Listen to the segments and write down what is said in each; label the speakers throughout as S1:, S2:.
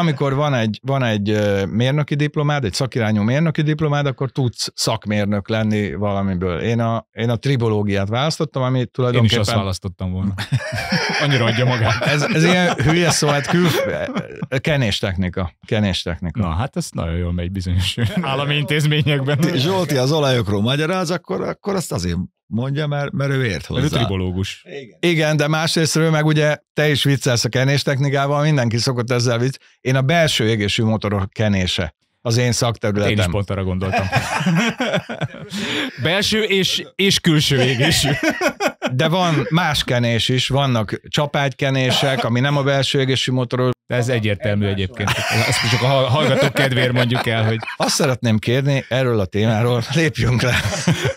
S1: amikor van egy, van egy mérnöki diplomád, egy szakirányú mérnöki diplomád, akkor tudsz szakmérnök lenni valamiből. Én a, én a tribológiát választottam, ami tulajdonképpen... Én is azt választottam
S2: volna. Annyira adja magát. ez, ez ilyen hülye szó, hát kül...
S1: kenés technika. Na, hát ez nagyon jól megy bizonyos
S2: állami intézményekben. Zsolti az
S1: olajokról magyaráz, akkor, akkor azt azért mondja, mert, mert ő ért hozzá. Mert ő tribológus. Igen. Igen, de másrésztről meg ugye te is viccelsz a technikával, mindenki szokott ezzel vicc. Én a belső égésű motorok kenése az én szakterületem. Én is pont arra gondoltam.
S2: Belső és, és külső égésű. De
S1: van más kenés is, vannak csapágykenések, ami nem a belső égésű motoros. De ez egyértelmű egyébként. Azt csak a hallgatók kedvéért mondjuk el, hogy... Azt szeretném kérni, erről a témáról
S2: lépjünk le.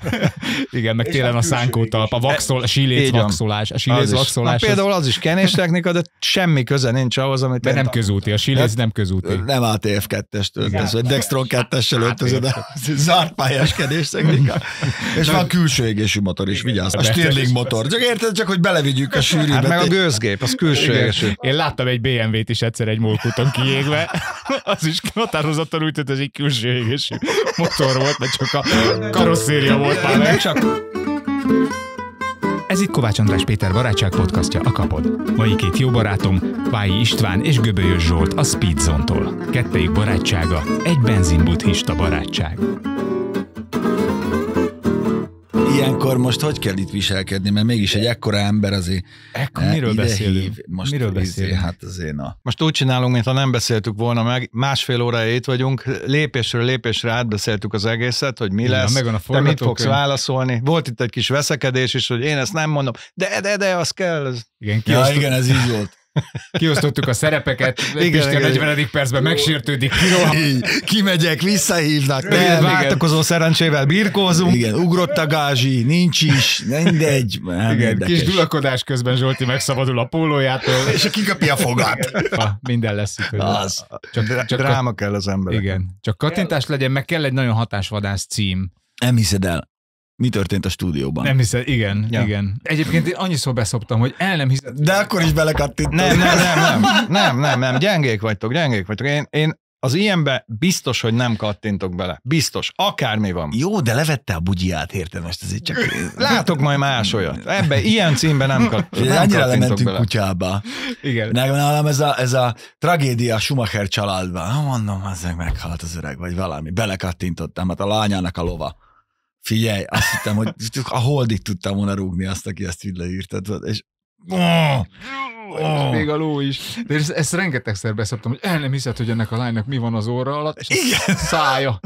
S2: Igen, meg télen a szánkóta, a vaxol, a síléc vaxolás. A síléc vaxolás. Na, például
S1: az is kenés technika, de semmi köze nincs ahhoz, amit... De nem közúti, a síléc hát, nem közúti. Nem ATF-2-est vagy Dextron 2-essel hát, öltözöd,
S3: zárt pályás kenés technika. És van
S2: külső égésű motor is, vigyázz. A Stirling
S3: motor. Csak érted, csak hogy
S2: belevigyük a sűrűbe. Hát meg a gőzgép, az külső égésű. Én láttam egy BMW-t is egyszer egy múlkúton kiégve. Az is határozottan úgy tűnt, hogy egy külső égésű motor volt, mert csak a karosszéria volt volt már Csak... Ez itt Kovács András Péter barátság podcastja a Kapod. Mai két jó barátom, Pályi István és Göbölyös Zsolt a Speedzone-tól. Kettejük barátsága egy benzinbuthista barátság
S3: akkor most hogy kell itt viselkedni, mert mégis egy ekkora ember azért Ekkor, eh, miről beszélünk? Most miről izé, beszélünk? Hát azért na.
S1: Most úgy csinálunk, mintha nem beszéltük volna meg, másfél órája itt vagyunk, lépésről lépésre átbeszéltük az egészet, hogy mi lesz, megvan a te mit fogsz válaszolni. Volt itt egy kis veszekedés is, hogy én ezt nem mondom, de de de,
S2: az kell. Ez...
S1: Igen, ja, igen, ez így
S2: volt. Kiosztottuk a szerepeket, igen, Piste 40. percben megsértődik, kirohan. Kimegyek, visszahívnak, nem, váltakozó
S1: szerencsével birkózunk. Igen, ugrott a gázsi, nincs is, mindegy. egy. igen, kis
S2: dulakodás közben Zsolti megszabadul a pólójától. És kiköpi a fogát. Ha, minden lesz Az. Csak, csak Dráma kell az ember. Igen. Csak kattintás legyen, meg kell egy nagyon hatásvadász cím. Nem hiszed el mi történt a stúdióban. Nem hiszed, igen, ja. igen. Egyébként én annyiszor beszoptam, hogy el nem hiszem, De akkor is belekattint. Nem, nem, nem, nem,
S1: nem, nem, nem, gyengék vagytok, gyengék vagytok. Én, én az ilyenbe biztos, hogy nem kattintok bele. Biztos. Akármi van. Jó, de levette a bugyját, érted most ezért csak... Látok majd más olyat. Ebbe, ilyen címben nem,
S3: kat, nem Annyira lementünk bele. kutyába. Igen. Nálam ez a, ez a tragédia a Schumacher családban. Na mondom, ezek meghalt az öreg, vagy valami. Belekattintottam, hát a lányának a lova. Figyelj, azt hittem, hogy a holdig tudtam volna rúgni azt, aki ezt így leírta, és
S2: oh! oh. még a ló is. De ezt, ezt rengetegszer beszoptam, hogy el nem hiszed, hogy ennek a lánynak mi van az óra alatt, és Igen. szája.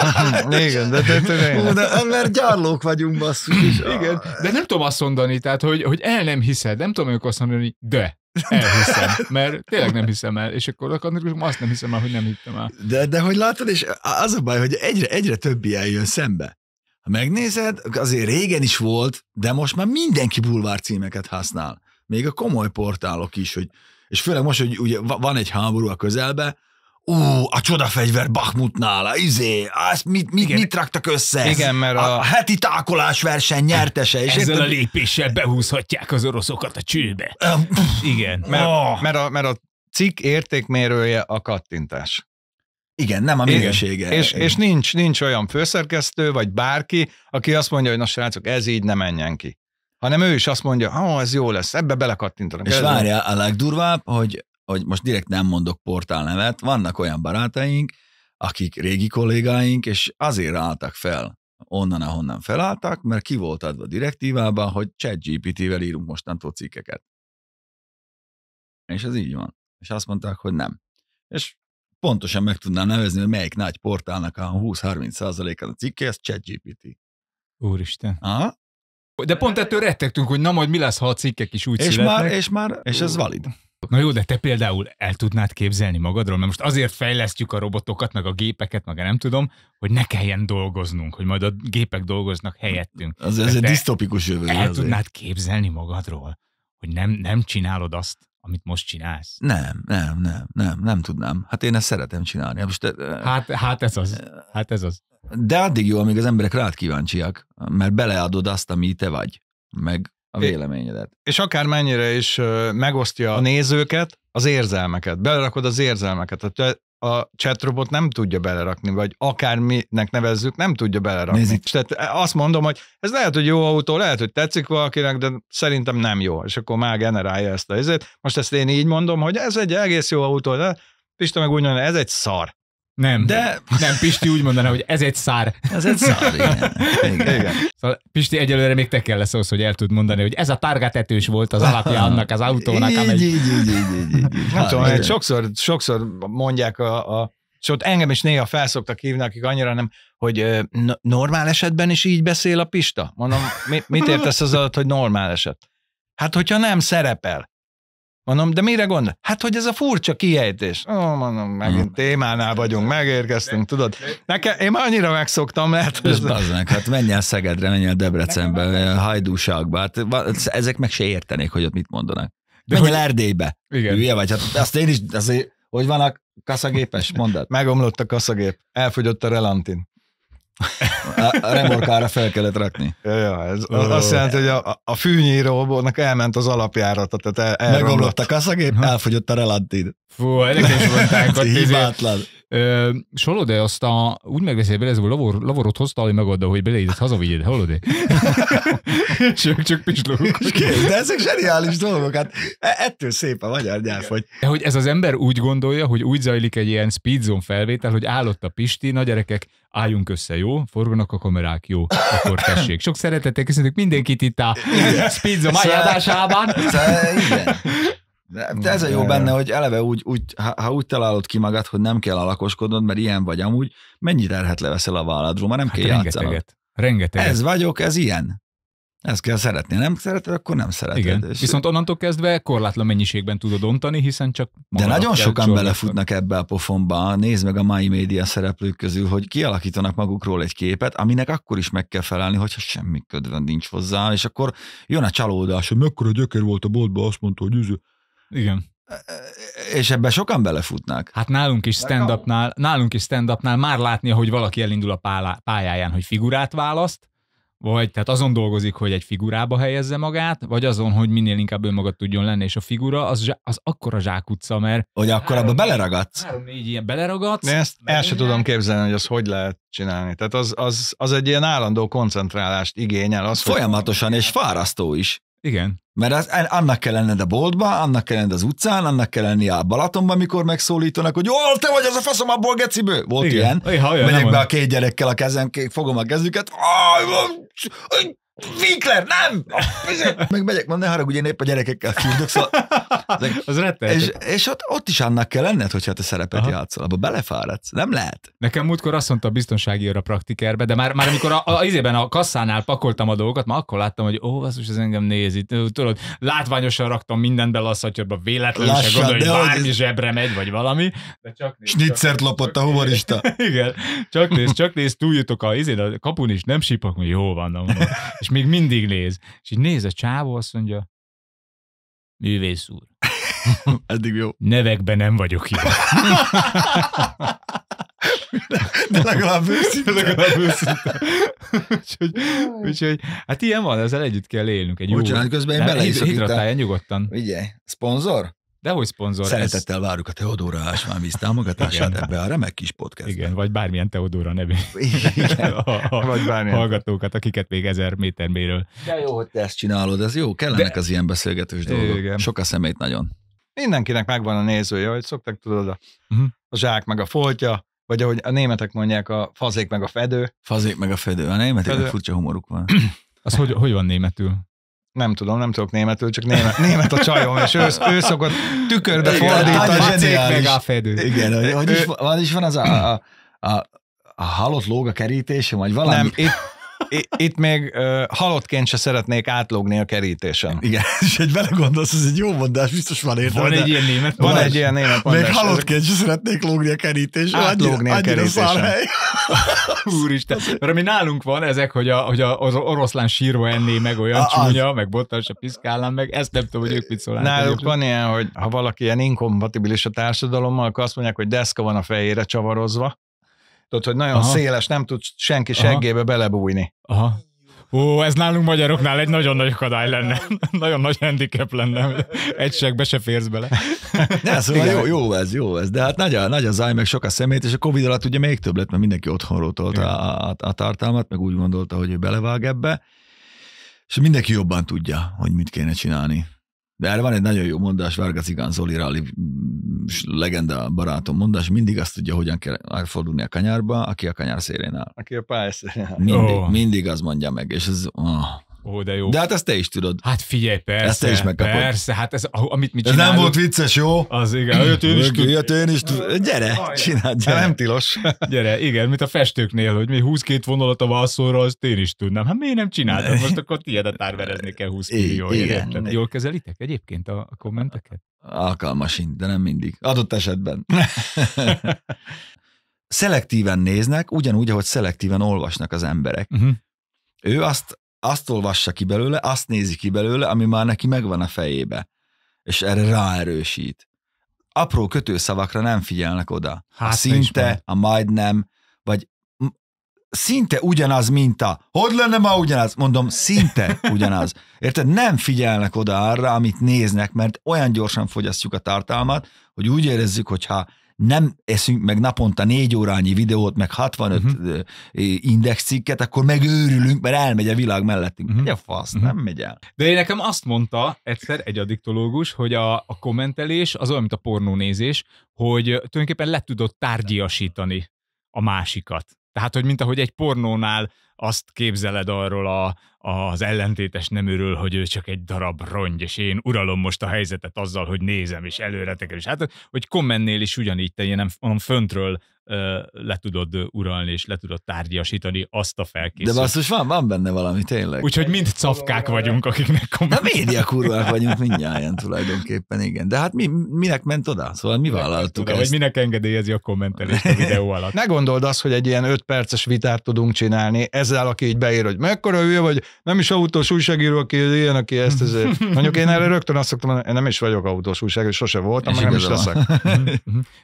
S2: Igen, de, de, de, de, mert gyarlók vagyunk, basszus. Is. Igen, de nem tudom azt mondani, tehát, hogy, hogy el nem hiszed, nem tudom ők azt mondani, de. Elhiszem, mert tényleg nem hiszem el, és akkor akadnak, azt nem hiszem el, hogy nem hittem el. De, de hogy látod, és az a baj, hogy egyre, egyre több ilyen jön szembe.
S3: Ha megnézed, azért régen is volt, de most már mindenki bulvár címeket használ. Még a komoly portálok is, hogy, és főleg most, hogy ugye van egy háború a közelbe, ú, a csodafegyver Bakmutnál, izé, azt mit, mit, igen. mit raktak össze? Igen, mert a... a heti tákolás verseny nyertese. És Ezzel értem? a
S1: lépéssel behúzhatják az oroszokat a csőbe. igen, mert, oh. mert, a, mert a cikk értékmérője a kattintás. Igen, nem a minősége. És, és nincs, nincs olyan főszerkesztő, vagy bárki, aki azt mondja, hogy na srácok, ez így nem menjen ki. Hanem ő is azt mondja, ha oh, ez jó lesz, ebbe belekattintanak. És várja, a legdurvább,
S3: hogy, hogy most direkt nem mondok portál nevet, vannak olyan barátaink, akik régi kollégáink, és azért álltak fel onnan, ahonnan felálltak, mert ki volt adva direktívában, hogy ChatGPT-vel írunk mostantól cikkeket. És ez így van. És azt mondták, hogy nem. És pontosan meg tudnám nevezni, hogy melyik nagy portálnak a 20-30%-a a cikke, Ez ChatGPT.
S2: Úristen. Aha. De pont ettől rettegtünk, hogy na majd mi lesz, ha a cikkek is úgy és születnek. Már, és már, és ez valid. Na jó, de te például el tudnád képzelni magadról, mert most azért fejlesztjük a robotokat, meg a gépeket, meg nem tudom, hogy ne kelljen dolgoznunk, hogy majd a gépek dolgoznak helyettünk. Az, ez, ez egy disztopikus jövő. El azért. tudnád képzelni magadról, hogy nem, nem csinálod azt, amit most csinálsz? Nem, nem, nem,
S3: nem, nem tudnám. Hát én ezt
S2: szeretem csinálni. Most, hát, hát ez az, hát ez az. De addig jó, amíg az
S3: emberek
S1: rád kíváncsiak, mert beleadod azt, ami te vagy, meg a véleményedet. És akármennyire is megosztja a nézőket, az érzelmeket, belerakod az érzelmeket. Tehát a chatrobot nem tudja belerakni, vagy akárminek nevezzük, nem tudja belerakni. Nézik. Tehát azt mondom, hogy ez lehet, hogy jó autó, lehet, hogy tetszik valakinek, de szerintem nem jó, és akkor már generálja ezt a ezért. Most ezt én így mondom, hogy ez egy egész jó autó, de Pista
S2: meg úgy mondja, ez egy szar. Nem, de... nem, Pisti úgy mondaná, hogy ez egy szár. Ez egy szár, igen. igen. igen. Szóval Pisti egyelőre még te kell lesz ahhoz, hogy el tud mondani, hogy ez a párgatetős volt az alapja annak az autónak, így, Így,
S1: így, így, így, így. Nem hát, tudom, hát,
S2: sokszor, sokszor
S1: mondják a, a és ott engem is néha felszoktak hívni, akik annyira nem, hogy normál esetben is így beszél a Pista? Mondom, mi, mit értesz az alatt, hogy normál eset? Hát, hogyha nem szerepel, Mondom, de mire gondol? Hát, hogy ez a furcsa kiejtés. Ó, oh, mondom, megint hmm. témánál vagyunk, megérkeztünk, tudod. Nekem, én már annyira megszoktam, lehet. hogy
S3: bazdmeg, hát menj el Szegedre, menj el Debrecenbe, Hajdúságba, hát ezek meg se értenék, hogy ott mit mondanak. De menj hogy... el Erdélybe. Igen. Hülye vagy, hát azt én is, azért, hogy van a
S1: kaszagépes mondat? Megomlott a kaszagép, elfogyott a relantin. A remorkára fel kellett rakni. Ja, ja, ez az azt jelenti, hogy a, a fűnyíróbónak elment az alapjárata, tehát el, Megomlott a kaszagép, elfogyott a relantid. Fú, ennek
S2: is mondták. Hibátlan. Solode azt a, úgy megveszi a belezből lavor, lavorot hozta, hogy megadta, hogy beleidett, hazavigyed, hallod csak, csak pislogok.
S3: De ezek zseniális dolgok, hát e- ettől szép a magyar nyelv, hogy...
S2: De hogy ez az ember úgy gondolja, hogy úgy zajlik egy ilyen speedzone felvétel, hogy állott a Pisti, nagy gyerekek, álljunk össze, jó? Forgonak a kamerák, jó? Akkor tessék. Sok szeretettel köszönjük mindenkit itt a Spizza mai Igen.
S3: De ez a jó benne, hogy eleve úgy, úgy ha, ha úgy találod ki magad, hogy nem kell alakoskodnod, mert ilyen vagy amúgy, mennyi terhet leveszel a válladról, már nem hát kell rengeteget, Rengeteget. Ez
S2: vagyok, ez ilyen. Ezt kell szeretni. Nem szereted, akkor nem szereted. Igen. És Viszont onnantól kezdve korlátlan mennyiségben tudod ontani, hiszen csak De nagyon sokan csorgatnak. belefutnak
S3: ebbe a pofonba. Nézd meg a mai média szereplők közül, hogy kialakítanak magukról egy képet, aminek akkor is meg kell felelni, hogyha semmi ködven nincs hozzá, és akkor jön a csalódás, hogy mekkora gyökér volt a boltban, azt mondta, hogy üző. Igen. És ebbe sokan belefutnak.
S2: Hát nálunk is stand-upnál, nálunk is stand-upnál már látni, hogy valaki elindul a pályáján, hogy figurát választ, vagy tehát azon dolgozik, hogy egy figurába helyezze magát, vagy azon, hogy minél inkább önmaga tudjon lenni, és a figura az, zsá, az akkora zsákutca, mert... Hogy akkor abba beleragadsz. Három, négy ilyen beleragadsz. Én ezt el sem tudom
S1: képzelni, hogy az hogy lehet csinálni. Tehát az, az, az egy ilyen állandó koncentrálást igényel. Az, Folyamatosan, hogy... és fárasztó is. Igen. Mert az,
S3: annak kell lenned a boltba, annak kell lenned az utcán, annak kell lenni a Balatonban, mikor megszólítanak, hogy ó, te vagy az a faszom abból geciből. Volt Igen. ilyen. Igen, olyan, Megyek be olyan. a két gyerekkel a kezem, fogom a kezüket. Winkler, nem! Meg megyek, mondom, ne haragudj, én épp a gyerekekkel fürdök, szóval ezek, az rettenetes. És, és ott, ott is annak kell lenned, hogyha te szerepet Aha.
S2: játszol, abba belefáradsz. Nem lehet. Nekem múltkor azt mondta a biztonsági őr a praktikerbe, de már, már amikor a, a, a, a kasszánál pakoltam a dolgokat, már akkor láttam, hogy ó, az ez engem nézi. Tudod, látványosan raktam mindent bele a szatyodba, véletlenül Lassan, se gondolj, hogy bármi ez... zsebre megy, vagy valami. De csak néz, csak, lopott csak, a humorista. Igen, csak néz, csak néz, túljutok a, izén, a kapun is, nem sípak, hogy jó van, és még mindig néz. És így néz a csávó, azt mondja, Művész úr. Eddig jó. Nevekben nem vagyok jó. De legalább őszinte. legalább őszinte. úgyhogy, úgyhogy, hát ilyen van, ezzel együtt kell élnünk. Egy Bocsánat, jó, közben én bele hidratálja nyugodtan. Ugye, szponzor? Dehogy szponzor. Szeretettel ez... várjuk a Teodóra Ásványvíz támogatását ebbe a remek kis podcast. Igen, vagy bármilyen Teodóra nevű vagy bármilyen. hallgatókat, akiket még ezer méter méről.
S1: De jó, hogy te ezt
S2: csinálod, ez jó, kellenek De... az ilyen beszélgetős
S3: dolgok. Igen. Sok a szemét nagyon.
S1: Mindenkinek megvan a nézője, hogy szoktak tudod, a, uh-huh. a zsák meg a foltja, vagy ahogy a németek mondják, a fazék meg a fedő. Fazék meg a fedő. A németek fedő. furcsa humoruk van. Az hogy, hogy van németül? nem tudom, nem tudok németül, csak német, német a csajom, és ő, ő szokott tükörbe fordítani. Igen, meg a fedő. Igen, hogy, hogy is, van, is van az a, a, a, a halott lóg a kerítése, vagy valami? Nem, itt itt még uh, halottként se szeretnék átlógni a kerítésen. Igen, és egy
S3: belegondolsz, ez egy jó mondás, biztos van értelme. Van egy ilyen német Van egy ilyen német mondás. Még halottként se szeretnék lógni a kerítésen. Átlógni a kerítésen.
S2: Úristen. Mert ami nálunk van, ezek, hogy, a, hogy a, az oroszlán sírva enné meg olyan a, csúnya, meg bottas a piszkálnám meg, ezt nem
S1: tudom, hogy ők mit szólnak. Náluk van ilyen, hogy ha valaki ilyen inkompatibilis a társadalommal, akkor azt mondják, hogy deszka van a fejére csavarozva, Tudod, hogy nagyon Aha. széles, nem tud senki Aha. seggébe belebújni.
S2: Aha. Ó, ez nálunk magyaroknál egy nagyon nagy akadály lenne. nagyon nagy handicap lenne. Egy segbe se férsz bele.
S3: ne, szóval jó, jó ez, jó ez. De hát nagy a, nagy a zaj, meg sok a szemét, és a Covid alatt ugye még több lett, mert mindenki otthonról tolta a, a, a tartalmat, meg úgy gondolta, hogy ő belevág ebbe. És mindenki jobban tudja, hogy mit kéne csinálni. De erre van egy nagyon jó mondás, Varga Cigán Zoli Rally legenda barátom mondás, mindig azt tudja, hogyan kell elfordulni a kanyárba, aki a kanyár szélén áll. Aki
S1: a pálya szélén áll. Mindig, oh.
S3: mindig az mondja meg, és ez... Oh.
S1: Ó, de
S2: jó. De
S3: hát ezt te is tudod. Hát figyelj, persze. Ezt te is megkapod. Persze,
S2: hát ez, amit mi csinálunk. Ez nem volt vicces, jó? Az igen. Jött én is. Jött én is. Gyere, csináld, gyere. Nem tilos. Gyere, igen, mint a festőknél, hogy mi 22 vonalat a vászorra, azt én is tudnám. Hát miért nem csináltam? Most akkor tiédet árverezni kell 20 millió. Igen. Jól kezelitek egyébként a kommenteket?
S3: Alkalmasint, de nem mindig. Adott esetben. szelektíven néznek, ugyanúgy, ahogy szelektíven olvasnak az emberek. Uh-huh. Ő azt azt olvassa ki belőle, azt nézi ki belőle, ami már neki megvan a fejébe. És erre ráerősít. Apró kötőszavakra nem figyelnek oda. Hát, a szinte, a majdnem, vagy szinte ugyanaz, mint a hogy lenne ma ugyanaz? Mondom, szinte ugyanaz. Érted? Nem figyelnek oda arra, amit néznek, mert olyan gyorsan fogyasztjuk a tartalmat, hogy úgy érezzük, hogyha nem eszünk meg naponta négy órányi videót, meg 65 uh-huh. Mhm. indexcikket, akkor
S2: megőrülünk, mert elmegy a világ mellettünk. Uh-huh. Mhm. Megy fasz, uh-huh. nem megy el. De én nekem azt mondta egyszer egy addiktológus, hogy a, a kommentelés az olyan, mint a pornónézés, hogy tulajdonképpen le tudod tárgyiasítani a másikat. Tehát, hogy mint ahogy egy pornónál azt képzeled arról a, az ellentétes neműről, hogy ő csak egy darab rongy, és én uralom most a helyzetet azzal, hogy nézem, és előre teker, és hát, hogy kommentnél is ugyanígy, te ilyen föntről le tudod uralni, és le tudod tárgyasítani azt a felkészülést. De basszus, van, van benne valami tényleg. Úgyhogy mind cafkák vagyunk, akiknek komolyan. Na média kurvák vagyunk
S1: mindjárt tulajdonképpen, igen. De hát mi, minek ment oda? Szóval mi vállaltuk Tudom, ezt? Hogy
S2: minek engedélyezi a kommentelést a videó alatt.
S1: Ne gondold azt, hogy egy ilyen 5 perces vitát tudunk csinálni, ezzel aki így beír, hogy mekkora ő, vagy, nem is autós újságíró, aki ilyen, aki ezt, ezért. Mondjuk én erre rögtön azt szoktam mondani, én nem is vagyok autós újságíró, sose voltam, meg nem is leszek.
S2: Mhm, mhm.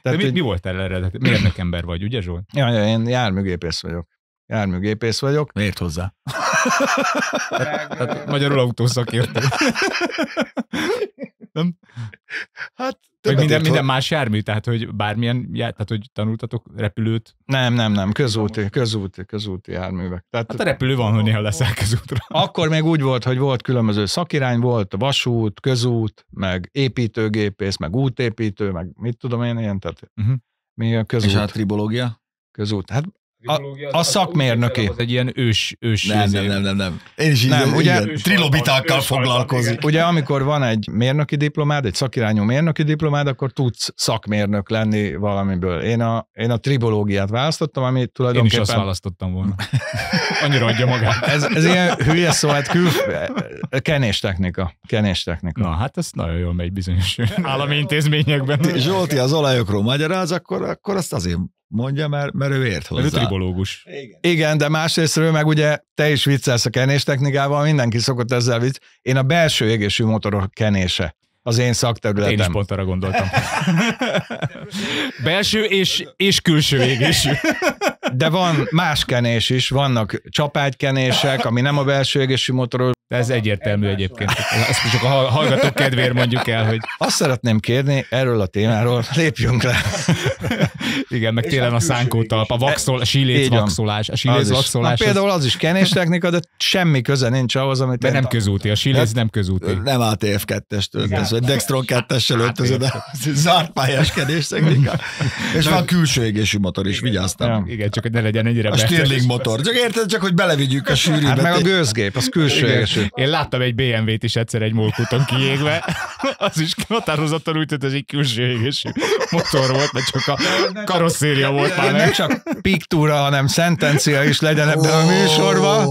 S2: Tehát, De mi, mi volt eredet? Miért nekem ember vagy, ugye Zsolt?
S1: Ja, ja, én járműgépész vagyok. Járműgépész vagyok. Miért
S2: hozzá? hát, magyarul autószakértő. Nem? Hát meg minden, minden más jármű, tehát hogy bármilyen, tehát hogy tanultatok repülőt? Nem, nem, nem, közúti, közúti, közúti járművek. Tehát, hát a
S1: repülő van, hogy néha leszel közútra. Akkor még úgy volt, hogy volt különböző szakirány, volt vasút, közút, meg építőgépész, meg útépítő, meg mit tudom én, ilyen, tehát uh-huh mi a közút. És a hát tribológia? Közút. Hát a, a szakmérnöki. Egy ilyen ős, ős nem, nem, nem, nem, nem. Én is nem, így, ugye, trilobitákkal foglalkozik. Ugye, amikor van egy mérnöki diplomád, egy szakirányú mérnöki diplomád, akkor tudsz szakmérnök lenni valamiből. Én a, én a tribológiát választottam, ami tulajdonképpen... Én is azt
S2: választottam volna. Annyira adja magát. ez, ez ilyen hülye
S1: szó, hát kül... kenéstechnika. technika. Na, hát ez nagyon jól megy bizonyos
S3: állami intézményekben. Zsolti az olajokról magyaráz, akkor, akkor azt azért
S1: mondja, mert, mert ő ért hozzá. Mert ő tribológus. Igen. Igen, de másrésztről meg ugye te is viccelsz a technikával, mindenki szokott ezzel vicc. Én a belső égésű motorok kenése az én szakterületem. Én is pont arra gondoltam. Belső
S2: és, és külső égésű.
S1: De van más kenés is, vannak csapágykenések, ami nem a belső égésű motorról. De ez egyértelmű egyébként. Ezt csak a hallgatók kedvéért mondjuk el, hogy... Azt szeretném kérni, erről a témáról lépjünk le.
S2: Igen, meg télen a szánkótalp, a vaxol, a síléc vaxolás. A síléc vaxolás. Például
S1: az is technika, de semmi köze nincs ahhoz, amit... De nem közúti, a síléc hát, nem közúti. Nem ATF 2-es vagy Dextron 2-essel hát, öltözöd,
S3: zárt pályás technika. És van
S2: külső égésű motor is, vigyáztam. Igen, csak hogy ne legyen ennyire A Stirling motor,
S3: csak érted, csak hogy belevigyük
S1: a sűrűbe. Hát meg a gőzgép, az külső égésű.
S2: Én láttam egy BMW-t is egyszer egy múlkúton kiégve, az is határozottan úgy tűnt, hogy egy külső égésű motor volt, mert csak a
S1: karosszéria volt már. Nem csak piktúra, hanem szentencia is legyen ebben a műsorban.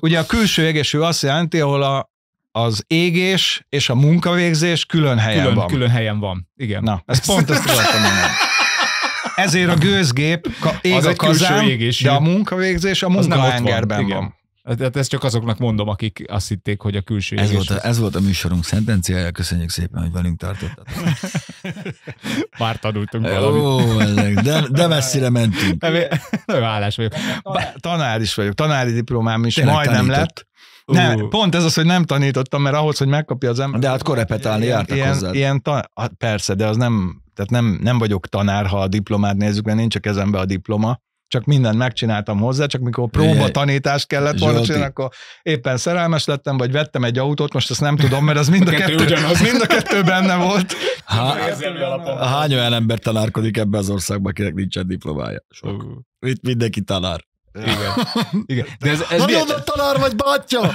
S1: Ugye a külső égesű azt jelenti, ahol a, az égés és a munkavégzés külön helyen külön, van. Külön helyen van, igen. Na, ez pont ezt tudtam mondani. Ezért a gőzgép ég az a kazán, de a munkavégzés a munkahengerben van. Igen.
S2: Tehát hát ezt csak azoknak mondom, akik azt hitték, hogy a külső ez volt a, ez volt a műsorunk szentenciája,
S1: köszönjük szépen, hogy velünk tartottatok.
S2: Már tanultunk valamit.
S3: de, de messzire mentünk.
S1: Nem, nagyon hálás vagyok. Tanár is vagyok, tanári diplomám is Tényleg majdnem tanított. lett. Uh. Nem, pont ez az, hogy nem tanítottam, mert ahhoz, hogy megkapja az ember. De hát korepetálni jártak ilyen, hozzád. Ilyen ta, hát persze, de az nem, tehát nem, nem vagyok tanár, ha a diplomát nézzük, mert nincs a kezembe a diploma csak mindent megcsináltam hozzá, csak mikor próba tanítást kellett volna csinálni, akkor éppen szerelmes lettem, vagy vettem egy autót, most ezt nem tudom, mert az mind a kettő, ugyanaz. mind a kettő benne volt. Há, hány olyan ember tanárkodik ebbe az országban,
S3: akinek nincsen diplomája? Sok. Itt mindenki tanár. Igen. Igen. De ez, ez Na, mi
S2: tanár vagy, bátya?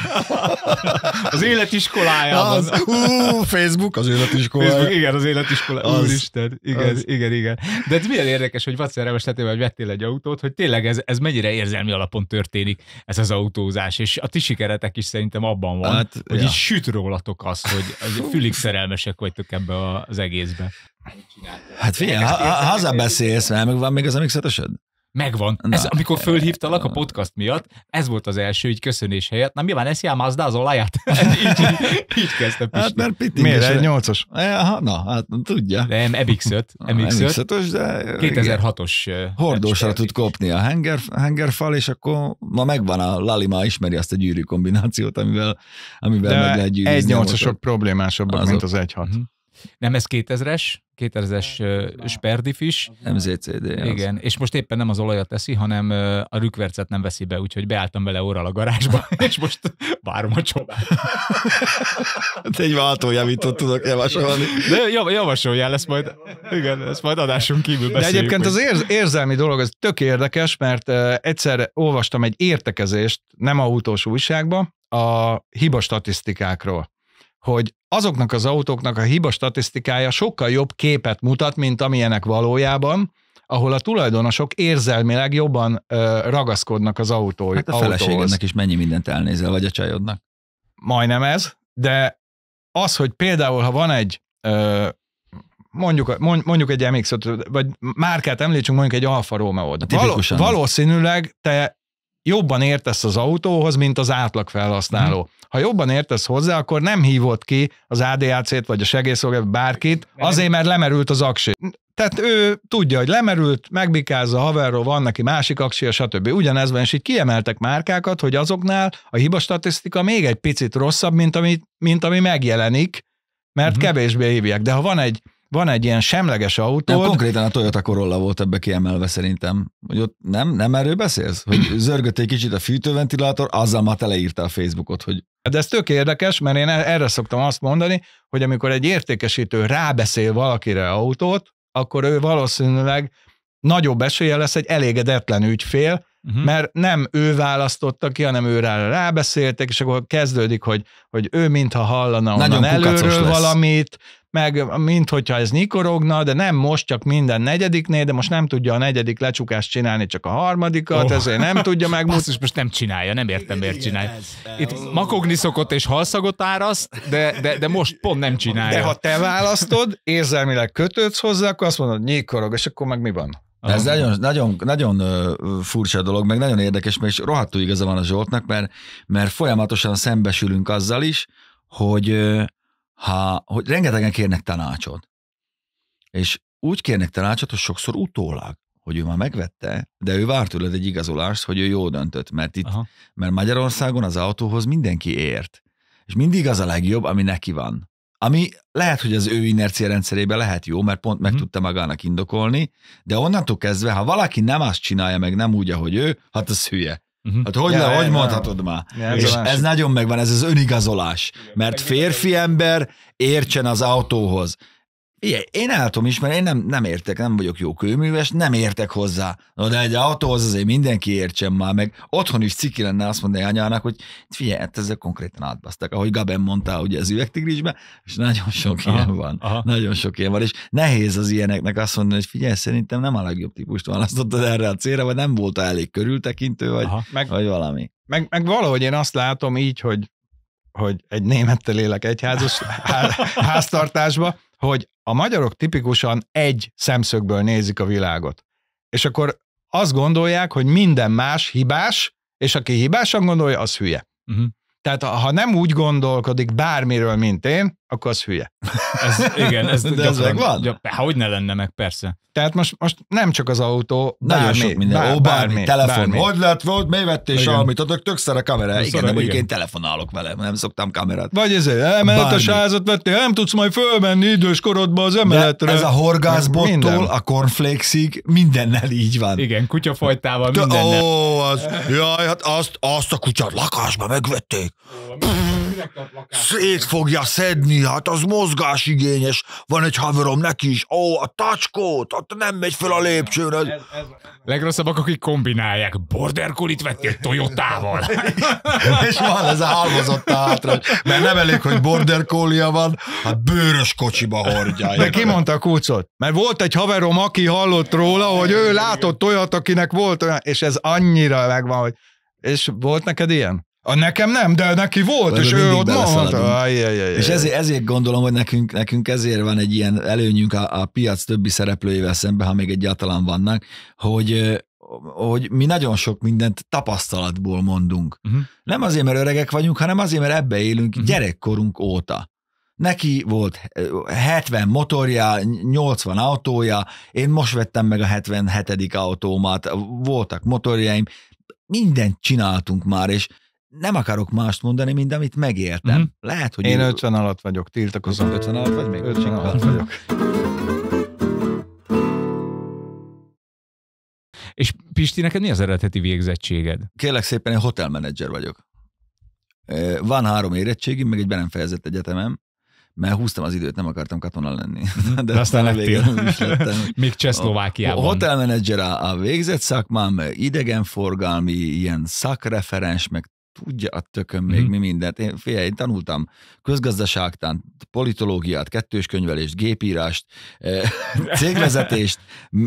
S2: Az életiskolájában. Az, ú, Facebook, az életiskolája. Facebook, igen, az életiskolája. Az, Úristen, igen, az. igen, igen. De ez milyen érdekes, hogy vacszerelmes letében, hogy vettél egy autót, hogy tényleg ez, ez mennyire érzelmi alapon történik, ez az autózás, és a ti sikeretek is szerintem abban van, hát, hogy ja. így süt rólatok az, hogy fülig szerelmesek vagytok ebbe az egészbe. Hát figyelj, ha, hazabeszélsz, mert meg van még az emlékszetesed? Megvan. Na, ez, amikor eh, fölhívtalak a eh. podcast miatt, ez volt az első így köszönés helyett. Na mi van, ezt az olaját? így, így, így kezdte pisni. Hát mert pitting Miért? Egy nyolcas? Eh, na, hát tudja. Nem, MX-5. MX-5. de... 2006-os. Hordósra tud
S3: kopni a henger, hengerfal, és akkor ma megvan a Lalima, ismeri azt a gyűrű kombinációt, amivel, amivel de meg lehet gyűrűzni. Egy nyolcosok problémásabbak, mint
S2: az egy hat. mm nem, ez 2000-es, 2000-es sperdifis. MZCD. Igen, az. és most éppen nem az olajat teszi, hanem a rükvercet nem veszi be, úgyhogy beálltam vele óral a garázsba, és most várom a csobát. Hát egy váltójavítót tudok javasolni. De javasoljál, lesz majd, igen, lesz majd adásunk kívül beszéljük. De egyébként az érz,
S1: érzelmi dolog, ez tök érdekes, mert egyszer olvastam egy értekezést, nem autós újságba, a hiba statisztikákról hogy azoknak az autóknak a hiba statisztikája sokkal jobb képet mutat, mint amilyenek valójában, ahol a tulajdonosok érzelmileg jobban ö, ragaszkodnak az autóhoz. Hát a feleségednek is
S3: mennyi mindent elnézel, vagy a csajodnak?
S1: Majdnem ez, de az, hogy például, ha van egy ö, mondjuk, mondjuk egy mx vagy márkát említsünk, mondjuk egy Alfa romeo Való, valószínűleg te jobban értesz az autóhoz, mint az átlag felhasználó. Hmm. Ha jobban értesz hozzá, akkor nem hívott ki az ADAC-t, vagy a segélyszolgálat, bárkit, azért, mert lemerült az aksi. Tehát ő tudja, hogy lemerült, megbikázza a haverról, van neki másik aksia, stb. van, és így kiemeltek márkákat, hogy azoknál a hiba statisztika még egy picit rosszabb, mint ami, mint ami megjelenik, mert uh-huh. kevésbé hívják. De ha van egy van egy ilyen semleges autó. konkrétan a Toyota Corolla volt ebbe
S3: kiemelve szerintem. Hogy ott nem, nem erről beszélsz? Hogy zörgött egy kicsit a fűtőventilátor, azzal már teleírta a Facebookot, hogy...
S1: De ez tök érdekes, mert én e- erre szoktam azt mondani, hogy amikor egy értékesítő rábeszél valakire autót, akkor ő valószínűleg nagyobb esélye lesz egy elégedetlen ügyfél, Uh-huh. Mert nem ő választotta ki, hanem rá rábeszéltek, és akkor kezdődik, hogy, hogy ő mintha hallana Nagyon onnan előről lesz. valamit, meg mint hogyha ez nyikorogna, de nem most, csak minden negyediknél, de most nem tudja
S2: a negyedik lecsukást csinálni, csak a harmadikat, oh. ezért nem tudja meg. is most nem csinálja, nem értem, miért csinálja. Itt makogni szokott és halszagot áraszt, de, de, de most pont nem csinálja. De ha te
S1: választod, érzelmileg kötődsz hozzá, akkor azt mondod, nyikorog, és akkor meg mi van? Aha. Ez nagyon,
S3: nagyon, nagyon furcsa dolog, meg nagyon érdekes, és rohadtul igaza van a Zsoltnak, mert, mert folyamatosan szembesülünk azzal is, hogy ha, hogy rengetegen kérnek tanácsot. És úgy kérnek tanácsot, hogy sokszor utólag, hogy ő már megvette, de ő várt tőled egy igazolást, hogy ő jó döntött, mert itt, Aha. mert Magyarországon az autóhoz mindenki ért. És mindig az a legjobb, ami neki van. Ami lehet, hogy az ő inercia rendszerében lehet jó, mert pont meg hmm. tudta magának indokolni, de onnantól kezdve, ha valaki nem azt csinálja meg, nem úgy, ahogy ő, hát az hülye. Uh-huh. Hát hogy, ja, le, ja, hogy ja, mondhatod már? Ja, és ez nagyon megvan, ez az önigazolás. Mert férfi ember értsen az autóhoz. Igen, én el tudom mert én nem, nem értek, nem vagyok jó kőműves, nem értek hozzá. Na de egy autóhoz azért mindenki értsen már, meg otthon is ciki lenne azt mondani anyának, hogy figyelj, hát ezek konkrétan átbasztak, ahogy Gaben mondta ugye az üvegtigrisbe, és nagyon sok aha, ilyen van. Aha. Nagyon sok ilyen van, és nehéz az ilyeneknek azt mondani, hogy figyelj, szerintem nem a legjobb
S1: típust választottad erre a célra, vagy nem volt elég körültekintő, vagy, aha, meg, vagy valami. Meg, meg valahogy én azt látom így, hogy hogy egy némettel élek házos háztartásba, hogy a magyarok tipikusan egy szemszögből nézik a világot. És akkor azt gondolják, hogy minden más hibás, és aki hibásan gondolja, az hülye. Uh-huh. Tehát ha nem úgy gondolkodik bármiről, mint én, akkor az hülye.
S2: Ez, igen, ez De ez megvan? Gyakran, hogy ne lenne meg, persze.
S1: Tehát most, most nem csak az autó, Nagyon bármi, sok minden. Bár, Ó, bármi, bármi, telefon. Bármi. Hogy lett, volt, mi vettél semmit, adok tök a kamera.
S3: Igen, szóval, de igen. én telefonálok vele, nem szoktam kamerát. Vagy
S1: ezért emelet a sázat vettél, nem tudsz majd fölmenni idős korodba az emeletre. De ez a horgászbottól a cornflakesig mindennel így van. Igen, kutyafajtával mindennel. Ó, az,
S3: jaj, hát azt, azt a kutyát lakásba megvették. Pff, szét fogja szedni, hát az mozgásigényes. Van egy haverom neki is, ó, a tacskót, ott nem megy fel a lépcsőre. Ez, ez,
S2: ez... Legrosszabbak, akik kombinálják. Border Collie-t vettél Toyotával. És van ez a halmozott hátra, mert nem elég, hogy Border Collie van, hát
S1: bőrös kocsiba hordja. De ki mondta a kulcot? Mert volt egy haverom, aki hallott róla, hogy ő látott olyat, akinek volt olyan, és ez annyira megvan, hogy és volt neked ilyen? A nekem nem, de neki volt, és ő ott mondta. És ezért, ezért gondolom, hogy nekünk,
S3: nekünk ezért van egy ilyen előnyünk a, a piac többi szereplőjével szemben, ha még egyáltalán vannak, hogy hogy mi nagyon sok mindent tapasztalatból mondunk. Uh-huh. Nem azért, mert öregek vagyunk, hanem azért, mert ebbe élünk uh-huh. gyerekkorunk óta. Neki volt 70 motorja, 80 autója, én most vettem meg a 77. autómat, voltak motorjaim, mindent csináltunk már, és nem akarok mást mondani, mint amit megértem. Mm-hmm. Lehet, hogy... Én
S1: 50 alatt vagyok, tiltakozom. 50 alatt vagy még? 50 alatt vagyok.
S3: És Pisti, neked mi az eredeti végzettséged? Kérlek szépen, én hotelmenedzser vagyok. Van három érettségim, meg egy be nem fejezett egyetemem, mert húztam az időt, nem akartam katona lenni. Mhm. De, De aztán lettél. Is lettem. Még Csehszlovákiában. A hotelmenedzser a, a végzett szakmám, idegenforgalmi, ilyen szakreferens, meg tudja a tökön még mm. mi mindent. Én, figyelj, én tanultam közgazdaságtan, politológiát, kettős könyvelést, gépírást, eh, cégvezetést,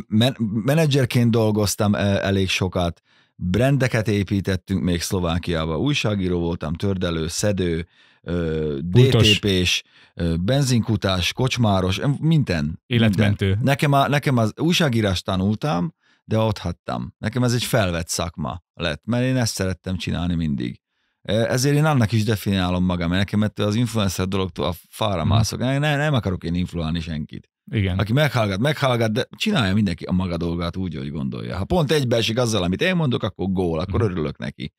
S3: men- menedzserként dolgoztam eh, elég sokat, brendeket építettünk még Szlovákiába, újságíró voltam, tördelő, szedő, DTP-s, benzinkutás, kocsmáros, minden. Életmentő. Minden. Nekem, a, nekem az újságírást tanultam, de ott hattam. Nekem ez egy felvett szakma lett, mert én ezt szerettem csinálni mindig. E, ezért én annak is definiálom magam, mert nekem ettől az influencer dologtól a fára mhm. mászok. Nem, nem akarok én influálni senkit. Igen. Aki meghallgat, meghallgat, de csinálja mindenki a maga dolgát úgy, hogy gondolja. Ha pont egybeesik azzal, amit én mondok, akkor gól, akkor mhm. örülök neki.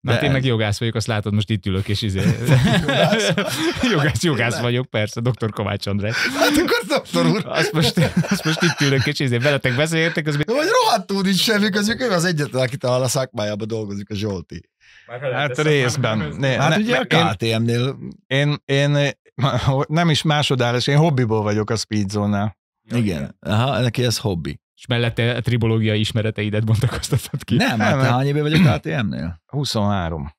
S2: Na, hát én meg jogász vagyok, azt látod, most itt ülök, és izé... jogász? jogász, jogász vagyok, persze, doktor Kovács András. Hát akkor doktor úr. Azt most, azt most itt ülök, és izé, veletek beszéltek, az... No, vagy
S3: rohadtul nincs semmi közük, ő az egyetlen, akit a szakmájában dolgozik, a Zsolti.
S2: Hát
S1: részben. Ne, hát ne, ugye a KTM-nél. Én, én, én nem is másodárás, én hobbiból vagyok a speedzónál. Igen, Aha, neki ez hobbi
S2: és mellette a tribológiai ismereteidet bontakoztatod ki. Nem, hát, hát- hány éve vagyok
S1: KTM-nél? 23.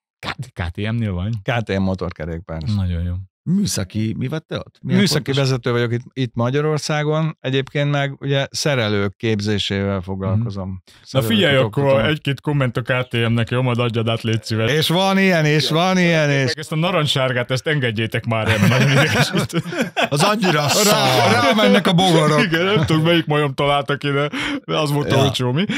S1: KTM-nél vagy? KTM motorkerékpár. Nagyon jó. Műszaki, mi vette ott? Milyen Műszaki pontos? vezető vagyok itt, itt Magyarországon, egyébként meg ugye szerelők képzésével
S2: foglalkozom. Mm. Na figyelj, akkor oktatom. egy-két kommentok a neki, jó, majd adjad át, légy szíves. És van ilyen, és ja, van ilyen, és... ezt a narancssárgát, ezt engedjétek már el, nagyon Az annyira rá, Rá. Mennek a bogarak. Igen, nem tudom, melyik majom találtak ide, de az volt ja. a olcsó, mi?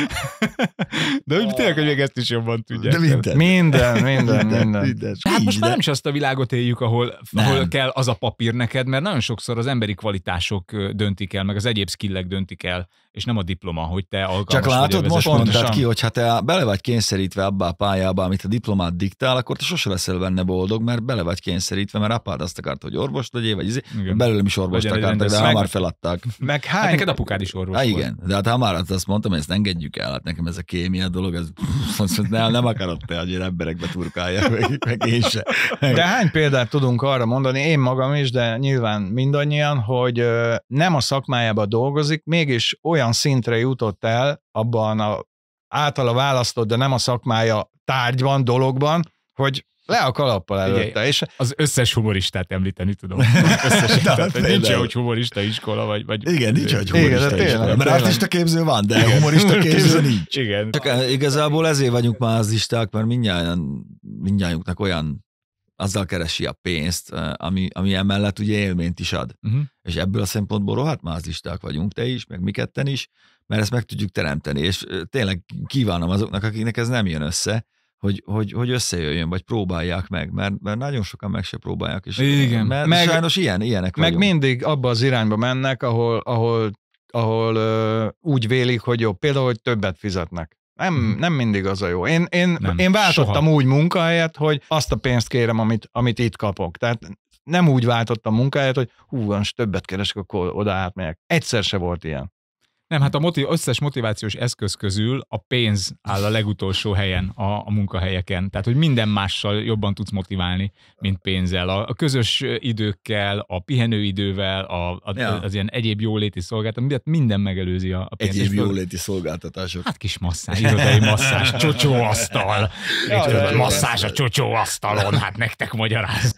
S2: De úgy ah. tényleg, hogy még ezt is jobban tudják. De minden. Minden, minden, minden. minden. Hát most már nem is azt a világot éljük, ahol, ahol ahol kell az a papír neked, mert nagyon sokszor az emberi kvalitások döntik el, meg az egyéb skillek döntik el és nem a diploma, hogy te alkalmas Csak látod, most mondtad ki,
S3: hogy ha te bele vagy kényszerítve abba a pályába, amit a diplomát diktál, akkor te sose leszel benne boldog, mert bele vagy kényszerítve, mert apád azt akart, hogy orvos legyél, vagy izé, belőlem is orvost akartak, de hamar feladták. Meg hány... Hát neked
S2: apukád is orvos hát, igen,
S3: de hát hamar azt mondtam, hogy ezt engedjük el, hát nekem ez a kémia dolog, ez, nem, nem akarod te, hogy én emberekbe turkálja,
S1: meg, meg én se. De hány példát tudunk arra mondani, én magam is, de nyilván mindannyian, hogy nem a szakmájába dolgozik, mégis olyan olyan szintre jutott el abban a általa választott, de nem a szakmája tárgyban, dologban, hogy
S2: le a kalappal előtte. Igen, és... Az összes humoristát említeni tudom. Összes, hát nincs -e, hogy humorista iskola, vagy... vagy igen, nincs -e, hogy humorista igen, iskola. Tényleg, mert artista
S3: képző van, de igen. humorista képző nincs. Igen. Csak eh, igazából ezért vagyunk már az isták, mert mindjárt, mindjártunknak olyan azzal keresi a pénzt, ami, ami emellett ugye élményt is ad. Uh-huh. És ebből a szempontból rohadt mázlisták vagyunk, te is, meg mi ketten is, mert ezt meg tudjuk teremteni, és tényleg kívánom azoknak, akiknek ez nem jön össze, hogy, hogy, hogy összejöjjön, vagy próbálják meg, mert, mert nagyon sokan meg se próbálják. És Igen. Mert meg, sajnos ilyen, ilyenek Meg vagyunk.
S1: mindig abba az irányba mennek, ahol, ahol, ahol ö, úgy vélik, hogy jobb. Például, hogy többet fizetnek. Nem, mhm. nem mindig az a jó. Én, én, nem, én váltottam soha. úgy munkahelyet, hogy azt a pénzt kérem, amit, amit itt kapok. Tehát nem úgy váltottam munkahelyet, hogy hú, most többet keresek, akkor oda átmegyek. Egyszer se volt ilyen.
S2: Nem, hát a motiv- összes motivációs eszköz közül a pénz áll a legutolsó helyen a, a munkahelyeken. Tehát, hogy minden mással jobban tudsz motiválni, mint pénzzel. A, a közös időkkel, a pihenőidővel, a, a, ja. az ilyen egyéb jóléti szolgáltatás, minden megelőzi a, pénzt. Egyéb jóléti
S3: szolgáltatások.
S2: Hát kis masszázs, irodai masszázs, csocsóasztal. Ja, masszázs a csocsóasztalon, hát nektek magyaráz.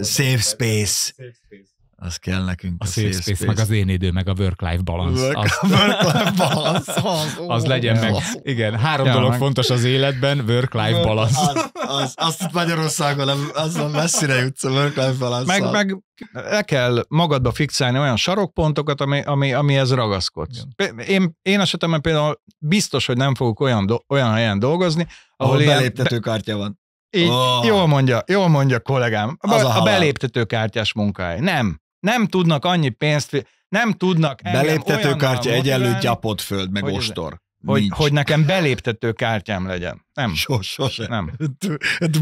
S2: safe space. Safe space az kell nekünk. A, a safe space, space, meg az én idő, meg a work-life balance. Work, az, work-life balance. Az, ó, az legyen meg. Igen, három ja, dolog meg. fontos az életben, work-life balance. Az,
S3: az, azt itt Magyarországon nem, azon messzire
S1: jutsz a work-life balance
S2: Meg,
S3: meg
S1: le kell magadba fixálni olyan sarokpontokat, ami, ami, amihez ragaszkodsz. Igen. Én, én esetemben például biztos, hogy nem fogok olyan, do, olyan helyen dolgozni, ahol, ahol beléptetőkártya van. Így, oh. Jól mondja, jól mondja kollégám. A, a, a beléptetőkártyás munkahely. Nem nem tudnak annyi pénzt, nem tudnak Beléptetőkártya egyenlő gyapott föld, meg hogy ostor. Hogy, hogy nekem beléptető kártyám legyen. Nem. Sos, sose. Nem.